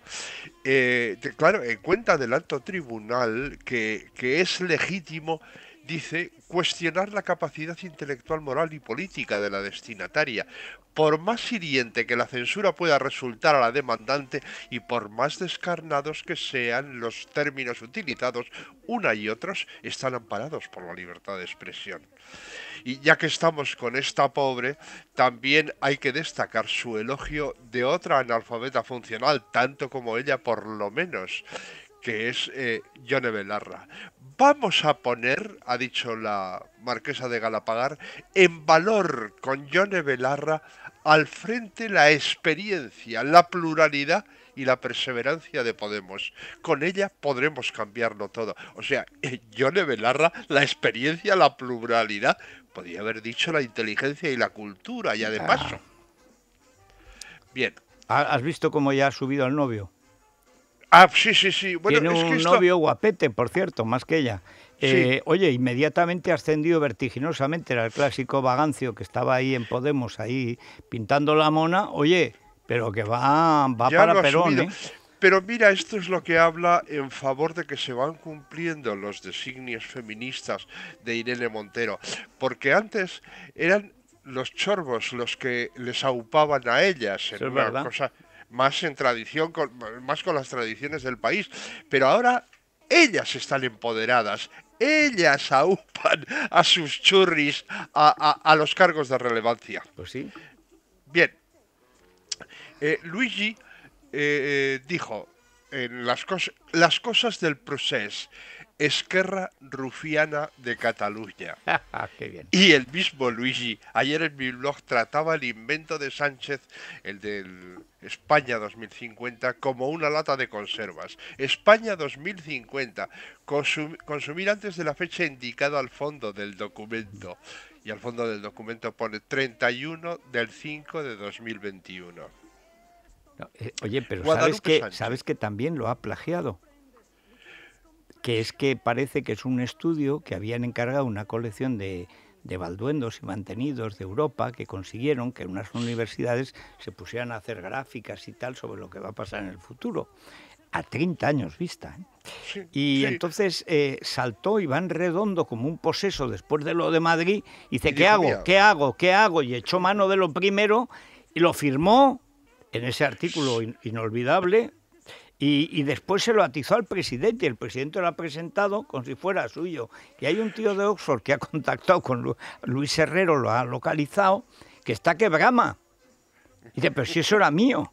Speaker 6: Eh, claro, en cuenta del alto tribunal que, que es legítimo dice cuestionar la capacidad intelectual, moral y política de la destinataria. Por más hiriente que la censura pueda resultar a la demandante y por más descarnados que sean los términos utilizados, una y otros están amparados por la libertad de expresión. Y ya que estamos con esta pobre, también hay que destacar su elogio de otra analfabeta funcional, tanto como ella por lo menos, que es eh, Yone Belarra vamos a poner, ha dicho la marquesa de Galapagar, en valor con Yone Belarra al frente la experiencia, la pluralidad y la perseverancia de Podemos. Con ella podremos cambiarlo todo. O sea, eh, Yone Belarra, la experiencia, la pluralidad, podría haber dicho la inteligencia y la cultura, ya de paso. Ah. Bien.
Speaker 1: Ah, ¿Has visto cómo ya ha subido al novio? Ah, sí, sí, sí. Bueno, Tiene es un que novio guapete, por cierto, más que ella. Eh, oye, inmediatamente ascendió vertiginosamente, era el clásico Vagancio que estaba ahí en Podemos, ahí pintando la mona. Oye, pero que va, va para Perón. ¿eh?
Speaker 6: Pero mira, esto es lo que habla en favor de que se van cumpliendo los designios feministas de Irene Montero, porque antes eran los chorbos los que les aupaban a ellas en una más en tradición, con, más con las tradiciones del país. Pero ahora ellas están empoderadas, ellas aúpan a sus churris a, los cargos de relevancia. Pues sí. Bien. Eh, Luigi eh, eh, dijo en las, cosas las cosas del proceso Esquerra Rufiana de Cataluña. Y el mismo Luigi, ayer en mi blog trataba el invento de Sánchez, el del España 2050, como una lata de conservas. España 2050, consumir antes de la fecha indicada al fondo del documento. Y al fondo del documento pone 31 del 5 de 2021.
Speaker 1: Eh, oye, pero que, ¿sabes que también lo ha plagiado? que es que parece que es un estudio que habían encargado una colección de, de balduendos y mantenidos de Europa que consiguieron que unas universidades se pusieran a hacer gráficas y tal sobre lo que va a pasar en el futuro, a 30 años vista. ¿eh? y entonces eh, saltó Iván Redondo como un poseso después de lo de Madrid y dice, ¿qué hago? ¿Qué hago? ¿Qué hago? Y echó mano de lo primero y lo firmó en ese artículo inolvidable y, después se lo atizó al presidente y el presidente lo ha presentado como si fuera suyo. Y hay un tío de Oxford que ha contactado con Luis Herrero, lo ha localizado, que está que brama. Y dice, pero si eso era mío.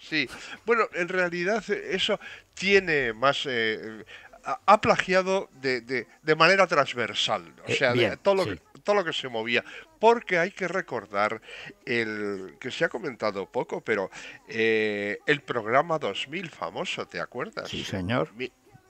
Speaker 6: Sí, bueno, en realidad eh, eso tiene más... Eh, ha plagiado de, manera transversal, o eh, sea, todo, lo todo lo que se movía porque hay que recordar el que se ha comentado poco, pero eh, el programa 2000 famoso, ¿te acuerdas? Sí, señor.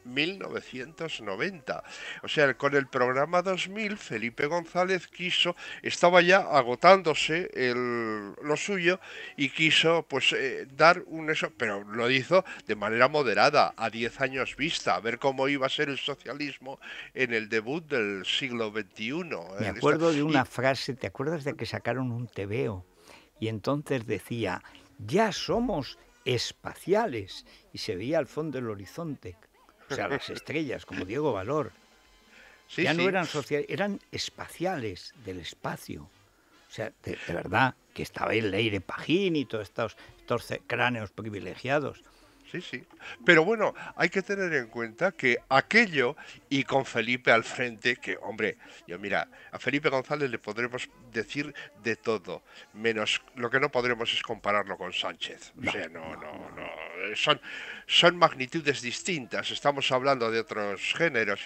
Speaker 6: 1990. O sea, con el programa 2000, Felipe González quiso, estaba ya agotándose el, lo suyo y quiso pues eh, dar un eso, pero lo hizo de manera moderada, a 10 años vista, a ver cómo iba a ser el socialismo en el debut del siglo XXI. ¿eh? Me acuerdo de una
Speaker 1: frase, ¿te acuerdas de que sacaron un tebeo? Y entonces decía, ya somos espaciales, y se veía al fondo del horizonte o sea, las estrellas, como Diego Valor, ya no eran sociales, eran espaciales del espacio. O sea,
Speaker 6: de, verdad, que estaba el Leire Pajín y todos estos, estos cráneos privilegiados. Sí, sí. Pero bueno, hay que tener en cuenta que aquello y con Felipe al frente, que hombre, yo mira, a Felipe González le podremos decir de todo, menos lo que no podremos es compararlo con Sánchez. O sea, no, no, no. Eh, son, son magnitudes distintas, estamos hablando de otros géneros.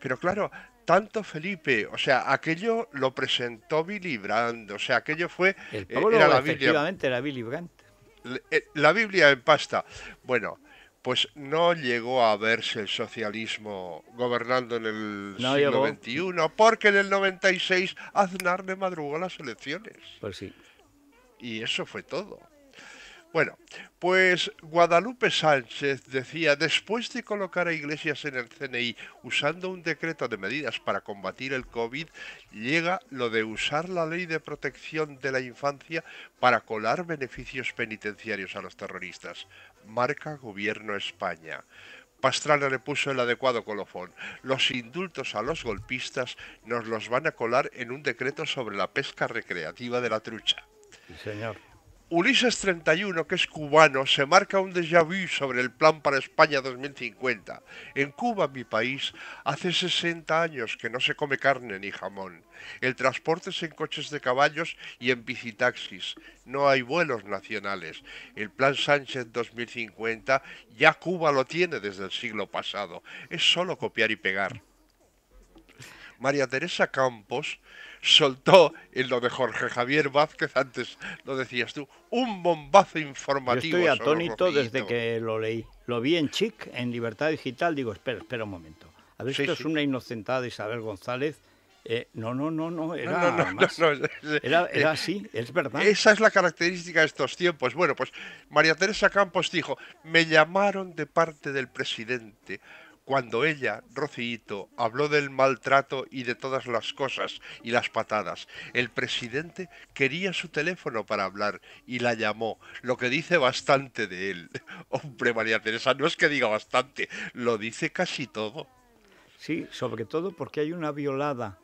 Speaker 6: Pero claro, tanto Felipe, o sea, aquello lo presentó Billy Brandt, o sea, aquello fue... El eh, Pablo, era la efectivamente, era Billy Brandt. Eh, la Biblia en pasta. Bueno, pues no llegó a verse el socialismo gobernando en el 91 siglo porque en el 96 Aznar le madrugó las elecciones. Pues sí. Y eso fue todo. Bueno, pues Guadalupe Sánchez decía, después de colocar a Iglesias en el CNI usando un decreto de medidas para combatir el COVID, llega lo de usar la ley de protección de la infancia para colar beneficios penitenciarios a los terroristas. Marca Gobierno España. Pastrana le puso el adecuado colofón. Los indultos a los golpistas nos los van a colar en un decreto sobre la pesca recreativa de la trucha. señor. Ulises 31, que es cubano, se marca un déjà vu sobre el plan para España 2050. En Cuba, mi país, hace 60 años que no se come carne ni jamón. El transporte es en coches de caballos y en bicitaxis. No hay vuelos nacionales. El plan Sánchez 2050 ya Cuba lo tiene desde el siglo pasado. Es solo copiar y pegar. María Teresa Campos soltó, en lo de Jorge Javier Vázquez, antes lo decías tú, un bombazo informativo. Yo estoy atónito desde
Speaker 1: que lo leí. Lo vi en Chic, en Libertad Digital, digo, espera, espera un momento. A ver, esto es una
Speaker 6: inocentada de Isabel González. Eh, no, no, no, no, era, no era, era, eh, así, es verdad. Esa es la característica de estos tiempos. Bueno, pues María Teresa Campos dijo, me llamaron de parte del presidente cuando ella, Rocito, habló del maltrato y de todas las cosas y las patadas. El presidente quería su teléfono para hablar y la llamó, lo que dice bastante de él. Hombre, María Teresa, no es que diga bastante, lo dice casi todo. Sí, sobre
Speaker 1: todo porque hay una violada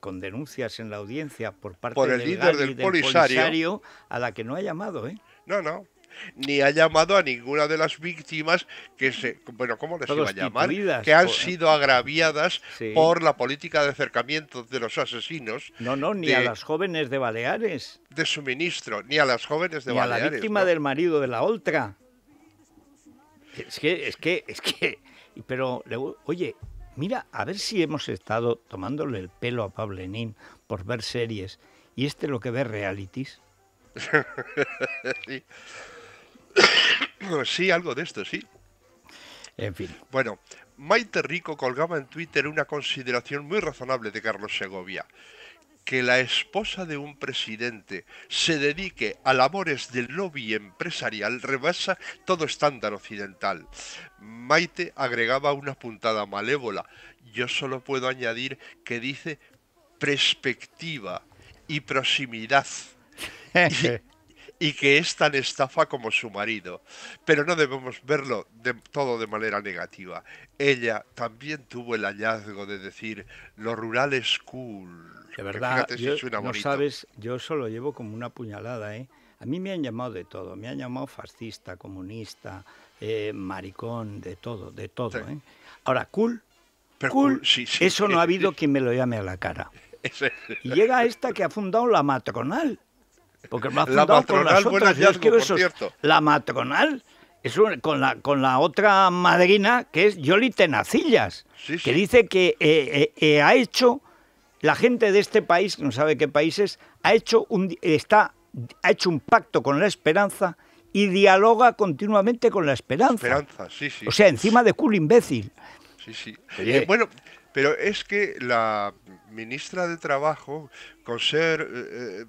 Speaker 1: con denuncias en la audiencia por parte por el del líder del, polisario, polisario
Speaker 6: a la que no ha llamado, ¿eh? No, no, ni ha llamado a ninguna de las víctimas que se, bueno, ¿cómo les iba a llamar? Que han sido agraviadas por la política de acercamiento de los asesinos.
Speaker 1: No, no, ni a las
Speaker 6: jóvenes de Baleares. De suministro, ni a las jóvenes de Baleares. A la víctima
Speaker 1: del marido de la otra.
Speaker 6: Es que, es que, es que, pero, oye, mira, a ver
Speaker 1: si hemos estado tomándole el pelo a Pablo Lenin por ver series y este lo que ve
Speaker 6: realities. Sí, algo de esto, sí. En fin. Bueno, Maite Rico colgaba en Twitter una consideración muy razonable de Carlos Segovia. Que la esposa de un presidente se dedique a labores del lobby empresarial rebasa todo estándar occidental. Maite agregaba una puntada malévola. Yo solo puedo añadir que dice perspectiva y proximidad. y que es tan estafa como su marido. Pero no debemos verlo de, todo de manera negativa. Ella también tuvo el hallazgo de decir lo rural es cool. De verdad, no sabes, yo
Speaker 1: lo llevo como una puñalada, ¿eh? A mí me han llamado de todo, me han llamado fascista, comunista, eh, maricón, de todo, de todo. ¿eh? Ahora, cool, Pero cool, eso no ha habido quien me lo llame a la cara. llega esta que ha fundado la matronal. Porque la matronal, con cierto. La matronal es con, la, otra madrina, que es Yoli Tenacillas, que dice que eh, eh, eh, ha hecho, la gente de este país, no sabe qué país es, ha hecho un, está, ha hecho un pacto con la esperanza y dialoga continuamente con la esperanza. Esperanza, sí, sí. O sea, encima de culo imbécil.
Speaker 6: Sí, sí. bueno, pero es que la ministra de Trabajo, con ser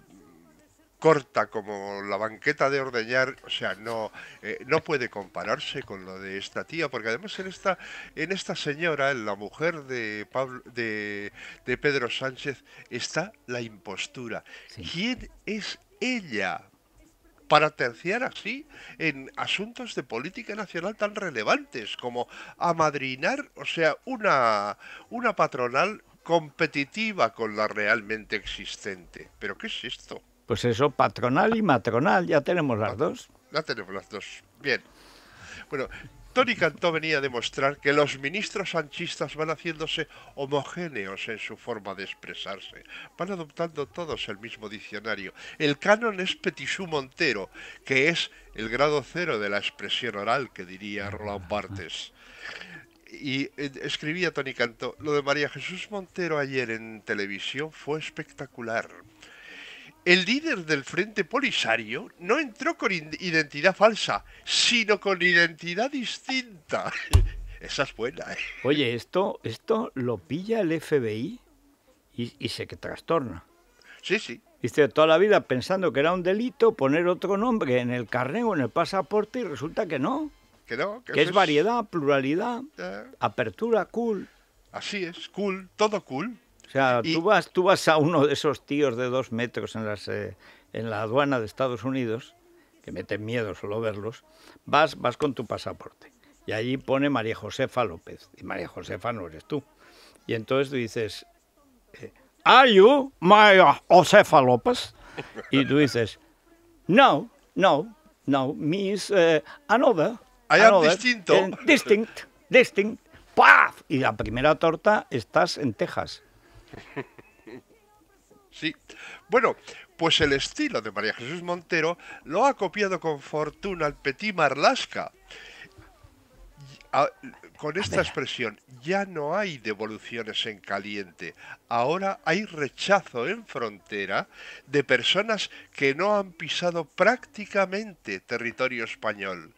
Speaker 6: corta como la banqueta de ordeñar, o sea, no, eh, no puede compararse con lo de esta tía, porque además en esta, en esta señora, en la mujer de, Pablo, de, de Pedro Sánchez, está la impostura. ¿Quién es ella? para terciar así en asuntos de política nacional tan relevantes como amadrinar, o sea, una, una patronal competitiva con la realmente existente. ¿Pero qué es esto?
Speaker 1: Pues eso, patronal y matronal, ya tenemos las dos.
Speaker 6: Ya tenemos las dos. Bien. Bueno, Tony Cantó venía a demostrar que los ministros sanchistas van haciéndose homogéneos en su forma de expresarse. Van adoptando todos el mismo diccionario. El canon es Petisú Montero, que es el grado cero de la expresión oral, que diría Roland Barthes. Y eh, escribía Tony Cantó, lo de María Jesús Montero ayer en televisión fue espectacular. El líder del Frente Polisario no entró con identidad falsa, sino con identidad distinta. Esa es buena. ¿eh? Oye, esto, esto lo
Speaker 1: pilla el FBI y, y se que trastorna. Sí, sí. Dice, toda la vida pensando que era un delito poner otro nombre en el carnet o en el pasaporte y resulta que no. Que no. Que, es, variedad, pluralidad, apertura, cool. Así es,
Speaker 6: cool, todo cool.
Speaker 1: O sea, tú, vas, tú vas a uno de esos tíos de dos metros en, las, eh, en la aduana de Estados Unidos, que meten miedo solo verlos, vas, vas con tu pasaporte. Y allí pone María Josefa López. Y María Josefa no eres tú. Y entonces tú dices, eh, ¿Are María Josefa López? Y tú dices, No, no, no, me eh, another. I distinto. distinct, distinct. ¡Paf! Y la primera torta estás en Texas.
Speaker 6: Sí. Bueno, pues el estilo de María Jesús Montero lo ha copiado con fortuna el Petit Marlasca. con esta expresión, ya no hay devoluciones en caliente, ahora hay rechazo en frontera de personas que no han pisado prácticamente territorio español.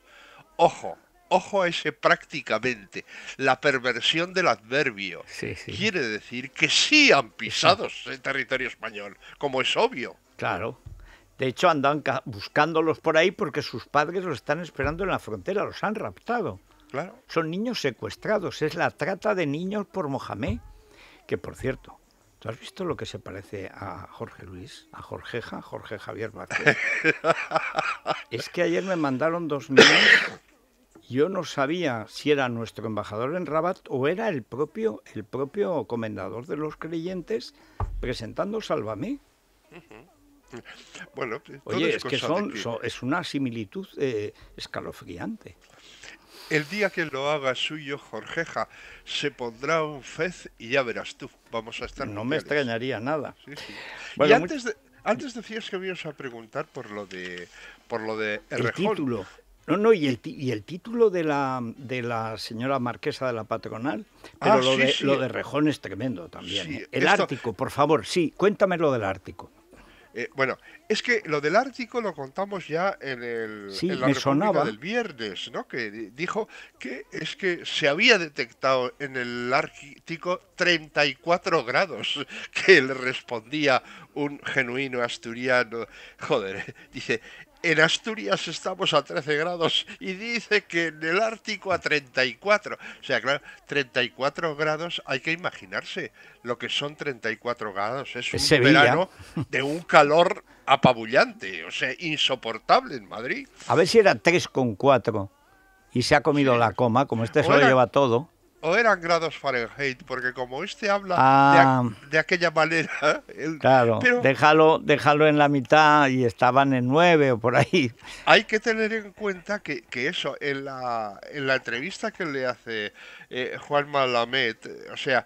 Speaker 6: Ojo, ojo a ese prácticamente, la perversión del adverbio, quiere decir que sí han pisado el territorio español, como es obvio. Claro.
Speaker 1: De hecho, andan buscándolos por ahí porque sus padres los están esperando en la frontera, los han raptado. Claro. Son niños secuestrados, es la trata de niños por Mohamed. Que por cierto, ¿tú has visto lo que se parece a Jorge Luis, a Jorgeja, Jorge Javier Vázquez? es que ayer me mandaron dos niños yo no sabía si era nuestro embajador en Rabat o era el propio, el propio comendador de los creyentes presentando Sálvame.
Speaker 6: Bueno, pues, Oye, es, que, son,
Speaker 1: es una similitud eh, escalofriante.
Speaker 6: El día que lo haga suyo, Jorgeja, se pondrá un fez y ya verás tú. Vamos a estar. No me extrañaría nada. y antes, de, antes decías que ibas a preguntar por lo de por lo de el título.
Speaker 1: No, no, y el, y el título de la, de la señora marquesa de la patronal, ah, pero lo, de, Rejón es tremendo también. ¿eh? El Ártico, por favor, sí, cuéntame lo del Ártico. Eh, bueno,
Speaker 6: es que lo del Ártico lo contamos ya en el la me del viernes, ¿no? Que dijo que es que se había detectado en el Ártico 34 grados, que le respondía un genuino asturiano. Joder, dice, en Asturias estamos a 13 grados y dice que en el Ártico a 34. O sea, claro, 34 grados, hay que imaginarse lo que son 34 grados. Es un verano de un calor apabullante, o sea, insoportable en Madrid.
Speaker 1: A ver si era 3,4 y se ha comido la coma, como este solo lleva todo
Speaker 6: o eran grados Fahrenheit, porque como este habla de, ah. aquella manera. claro,
Speaker 1: déjalo, déjalo en la mitad y estaban en nueve o por ahí.
Speaker 6: Hay que tener en cuenta que, eso, en la, en la entrevista que le hace eh, Juan Malamet, o sea,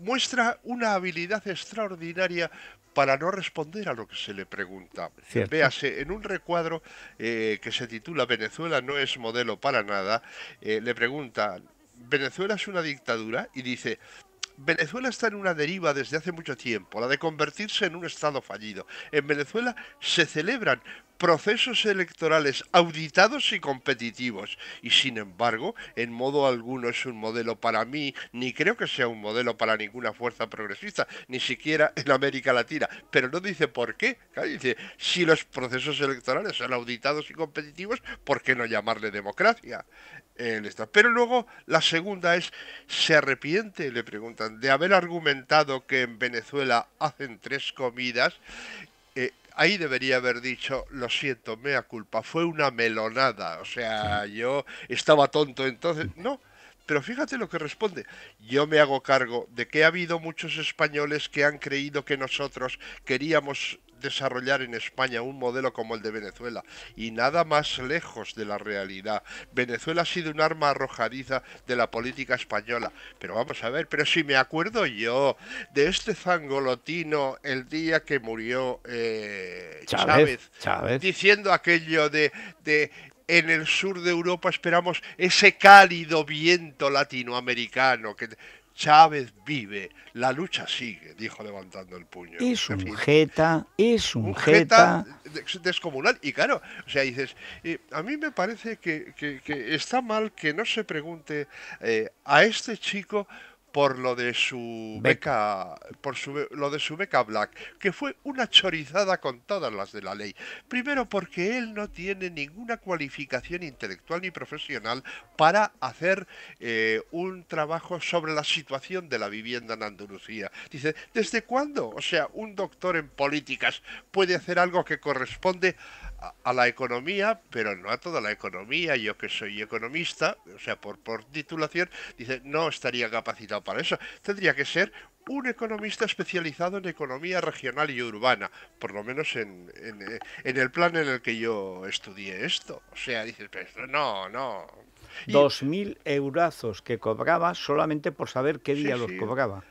Speaker 6: muestra una habilidad extraordinaria para no responder a lo que se le pregunta. Véase, en un recuadro eh, que se titula Venezuela no es modelo para nada, eh, le preguntan, Venezuela es una dictadura y dice, Venezuela está en una deriva desde hace mucho tiempo, la de convertirse en un Estado fallido. En Venezuela se celebran procesos electorales auditados y competitivos. Y sin embargo, en modo alguno es un modelo para mí, ni creo que sea un modelo para ninguna fuerza progresista, ni siquiera en América Latina. Pero no dice por qué. dice, si los procesos electorales son auditados y competitivos, ¿por qué no llamarle democracia? Pero luego la segunda es, ¿se arrepiente? Le preguntan, de haber argumentado que en Venezuela hacen tres comidas ahí debería haber dicho, lo siento, mea culpa, fue una melonada, o sea, yo estaba tonto entonces, no. Pero fíjate lo que responde. Yo me hago cargo de que ha habido muchos españoles que han creído que nosotros queríamos desarrollar en España un modelo como el de Venezuela y nada más lejos de la realidad. Venezuela ha sido un arma arrojadiza de la política española. Pero vamos a ver, pero si me acuerdo yo de este zangolotino el día que murió eh, Chávez, diciendo aquello de, de en el sur de Europa esperamos ese cálido viento latinoamericano que Chávez vive, la lucha sigue, dijo levantando el puño. Es un
Speaker 1: jeta, es un,
Speaker 6: descomunal. Y claro, o sea, dices, eh, a mí me parece que, está mal que no se pregunte eh, a este chico por lo de su beca, por lo de su beca Black, que fue una chorizada con todas las de la ley. Primero porque él no tiene ninguna cualificación intelectual ni profesional para hacer eh, un trabajo sobre la situación de la vivienda en Andalucía. Dice, ¿desde cuándo? O sea, un doctor en políticas puede hacer algo que corresponde a, la economía, pero no a toda la economía. Yo que soy economista, o sea, por, por titulación, dice, no estaría capacitado para eso. Tendría que ser un economista especializado en economía regional y urbana, por lo menos en, en, el plan en el que yo estudié esto. O sea, dices, no, no.
Speaker 1: Dos mil eurazos que cobraba solamente por saber qué día los cobraba.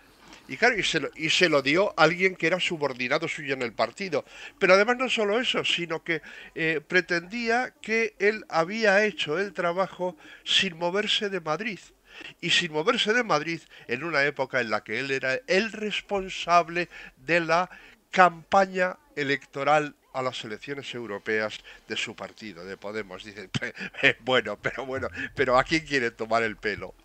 Speaker 6: Y claro, y se, lo, dio a alguien que era subordinado suyo en el partido. Pero además no solo eso, sino que eh, pretendía que él había hecho el trabajo sin moverse de Madrid y sin moverse de Madrid en una época en la que él era el responsable de la campaña electoral a las elecciones europeas de su partido, de Podemos. Dicen, bueno, pero bueno, pero ¿a quién quiere tomar el pelo?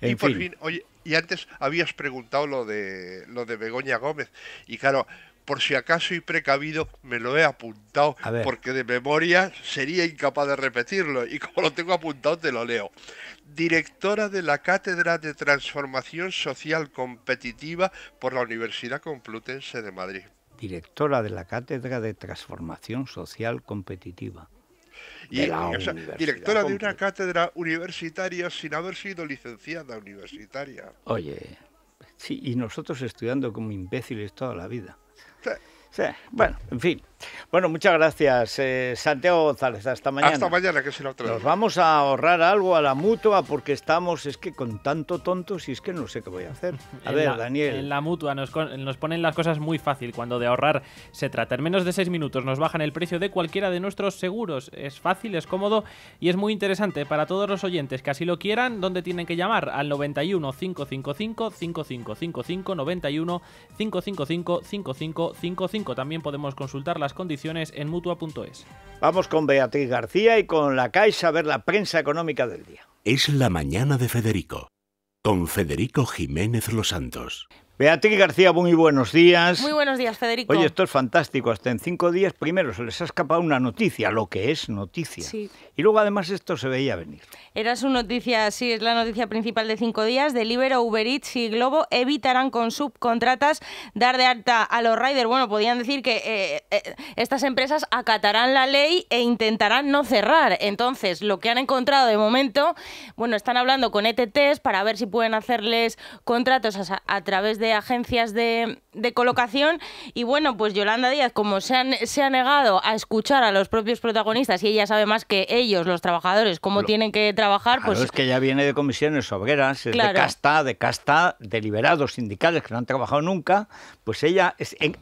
Speaker 6: En por fin oye, y antes habías preguntado lo de, lo de Begoña Gómez. Y claro, por si acaso y precavido, me lo he apuntado, porque de memoria sería incapaz de repetirlo, y como lo tengo apuntado, te lo leo. Directora de la Cátedra de Transformación Social Competitiva por la Universidad Complutense de Madrid.
Speaker 1: Directora de la Cátedra de Transformación Social Competitiva. Y,
Speaker 6: directora de una cátedra universitaria sin haber sido licenciada universitaria.
Speaker 1: Oye, sí, y nosotros estudiando como imbéciles toda la vida. bueno, en fin. Bueno, muchas gracias, eh, Santiago González. Hasta mañana. Hasta
Speaker 6: mañana, que es el otro. Nos
Speaker 1: vamos a ahorrar algo a la mutua porque estamos, es que con tanto tonto, si es que no sé qué voy a hacer.
Speaker 3: A ver, Daniel. En la mutua nos, nos, ponen las cosas muy fácil cuando de ahorrar se trata. En menos de seis minutos nos bajan el precio de cualquiera de nuestros seguros. Es fácil, es cómodo y es muy interesante para todos los oyentes que así lo quieran. ¿Dónde tienen que llamar? Al 91 555 5555 91 555 5555. También podemos consultar la condiciones en mutua.es.
Speaker 1: Vamos con Beatriz García y con la Caixa a ver la prensa económica del día.
Speaker 4: Es la mañana de Federico, con Federico Jiménez
Speaker 1: Los Santos. Beatriz García, muy buenos días. Muy
Speaker 5: buenos días, Federico. Oye, esto
Speaker 1: es fantástico. Hasta en cinco días, primero, se les ha escapado una noticia, lo que es noticia. Y luego, además, esto se veía venir.
Speaker 5: Era su noticia, sí, es la noticia principal de cinco días. Delivero, Uber Eats y Globo evitarán con subcontratas dar de alta a los riders. Bueno, podían decir que eh, eh, estas empresas acatarán la ley e intentarán no cerrar. Entonces, lo que han encontrado de momento, bueno, están hablando con ETTs para ver si pueden hacerles contratos a través de de agencias de, de colocación. Y bueno, pues Yolanda Díaz, como se, han, se ha negado a escuchar a los propios protagonistas y ella sabe más que ellos, los trabajadores, cómo tienen que trabajar, pues... Es que
Speaker 1: ya viene de comisiones obreras, de casta, de casta, ...deliberados sindicales que no han trabajado nunca, pues ella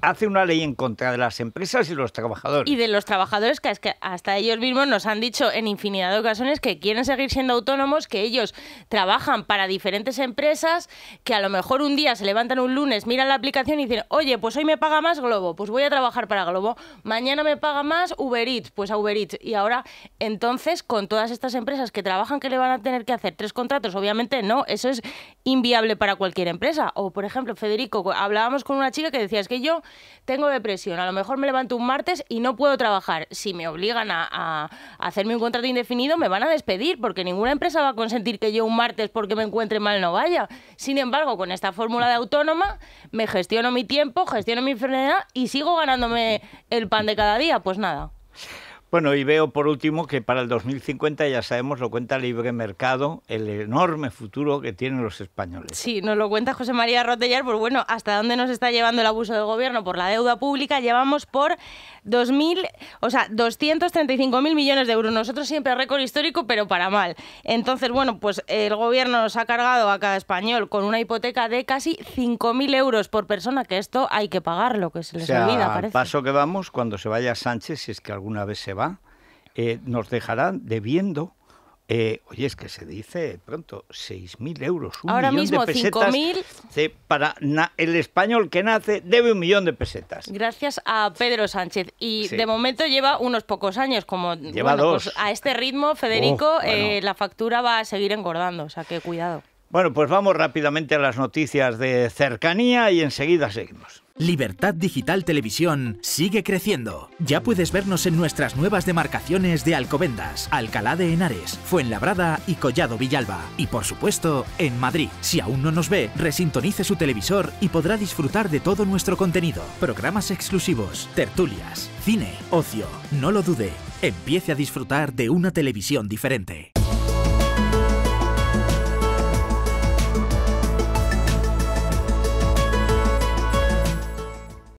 Speaker 1: hace una ley en contra de las empresas y los trabajadores. Y
Speaker 5: de los trabajadores que, es que hasta ellos mismos nos han dicho en infinidad de ocasiones que quieren seguir siendo autónomos, que ellos trabajan para diferentes empresas, que a lo mejor un día se levantan un lunes, miran la aplicación y dicen, oye, pues hoy me paga más Globo, pues voy a trabajar para Globo, mañana me paga más Uber Eats, pues a Uber Eats. Y ahora, entonces, con todas estas empresas que trabajan, que le van a tener que hacer? ¿Tres contratos? Obviamente no, eso es inviable para cualquier empresa. O, por ejemplo, Federico, hablábamos con una chica que decía, es que yo tengo depresión, a lo mejor me levanto un martes y no puedo trabajar. Si me obligan a, a hacerme un contrato indefinido, me van a despedir, porque ninguna empresa va a consentir que yo un martes, porque me encuentre mal, no vaya. Sin embargo, con esta fórmula de autónoma, me gestiono mi tiempo, gestiono mi enfermedad y sigo ganándome el pan de cada día. Pues nada.
Speaker 1: Bueno, y veo por último que para el 2050 ya sabemos, lo cuenta Libre Mercado, el enorme futuro que tienen los españoles.
Speaker 5: Sí, nos lo cuenta José María Rotellar, pues bueno, hasta dónde nos está llevando el abuso del gobierno por la deuda pública, llevamos por 2.000, o sea, 235.000 millones de euros. Nosotros siempre récord histórico, pero para mal. Entonces, bueno, pues el gobierno nos ha cargado a cada español con una hipoteca de casi 5.000 euros por persona, que esto hay que pagarlo, que se les olvida,
Speaker 1: paso que vamos, cuando se vaya Sánchez, si es que alguna vez se va, eh, nos dejarán debiendo eh, oye, es que se dice pronto 6.000 euros, un Ahora millón mismo, de pesetas.
Speaker 5: 5.000.
Speaker 1: Para el español que nace debe un millón de pesetas.
Speaker 5: Gracias a Pedro Sánchez. Y de momento lleva unos pocos años. como pues a este ritmo, Federico, oh, eh, la factura va a seguir engordando. O sea, que cuidado.
Speaker 1: Bueno, pues vamos rápidamente a las noticias
Speaker 4: de cercanía y enseguida seguimos. Libertad Digital Televisión sigue creciendo. Ya puedes vernos en nuestras nuevas demarcaciones de Alcobendas, Alcalá de Henares, Fuenlabrada y Collado Villalba. Y por supuesto, en Madrid. Si aún no nos ve, resintonice su televisor y podrá disfrutar de todo nuestro contenido. Programas exclusivos, tertulias, cine, ocio. No lo dude, empiece a disfrutar de una televisión diferente.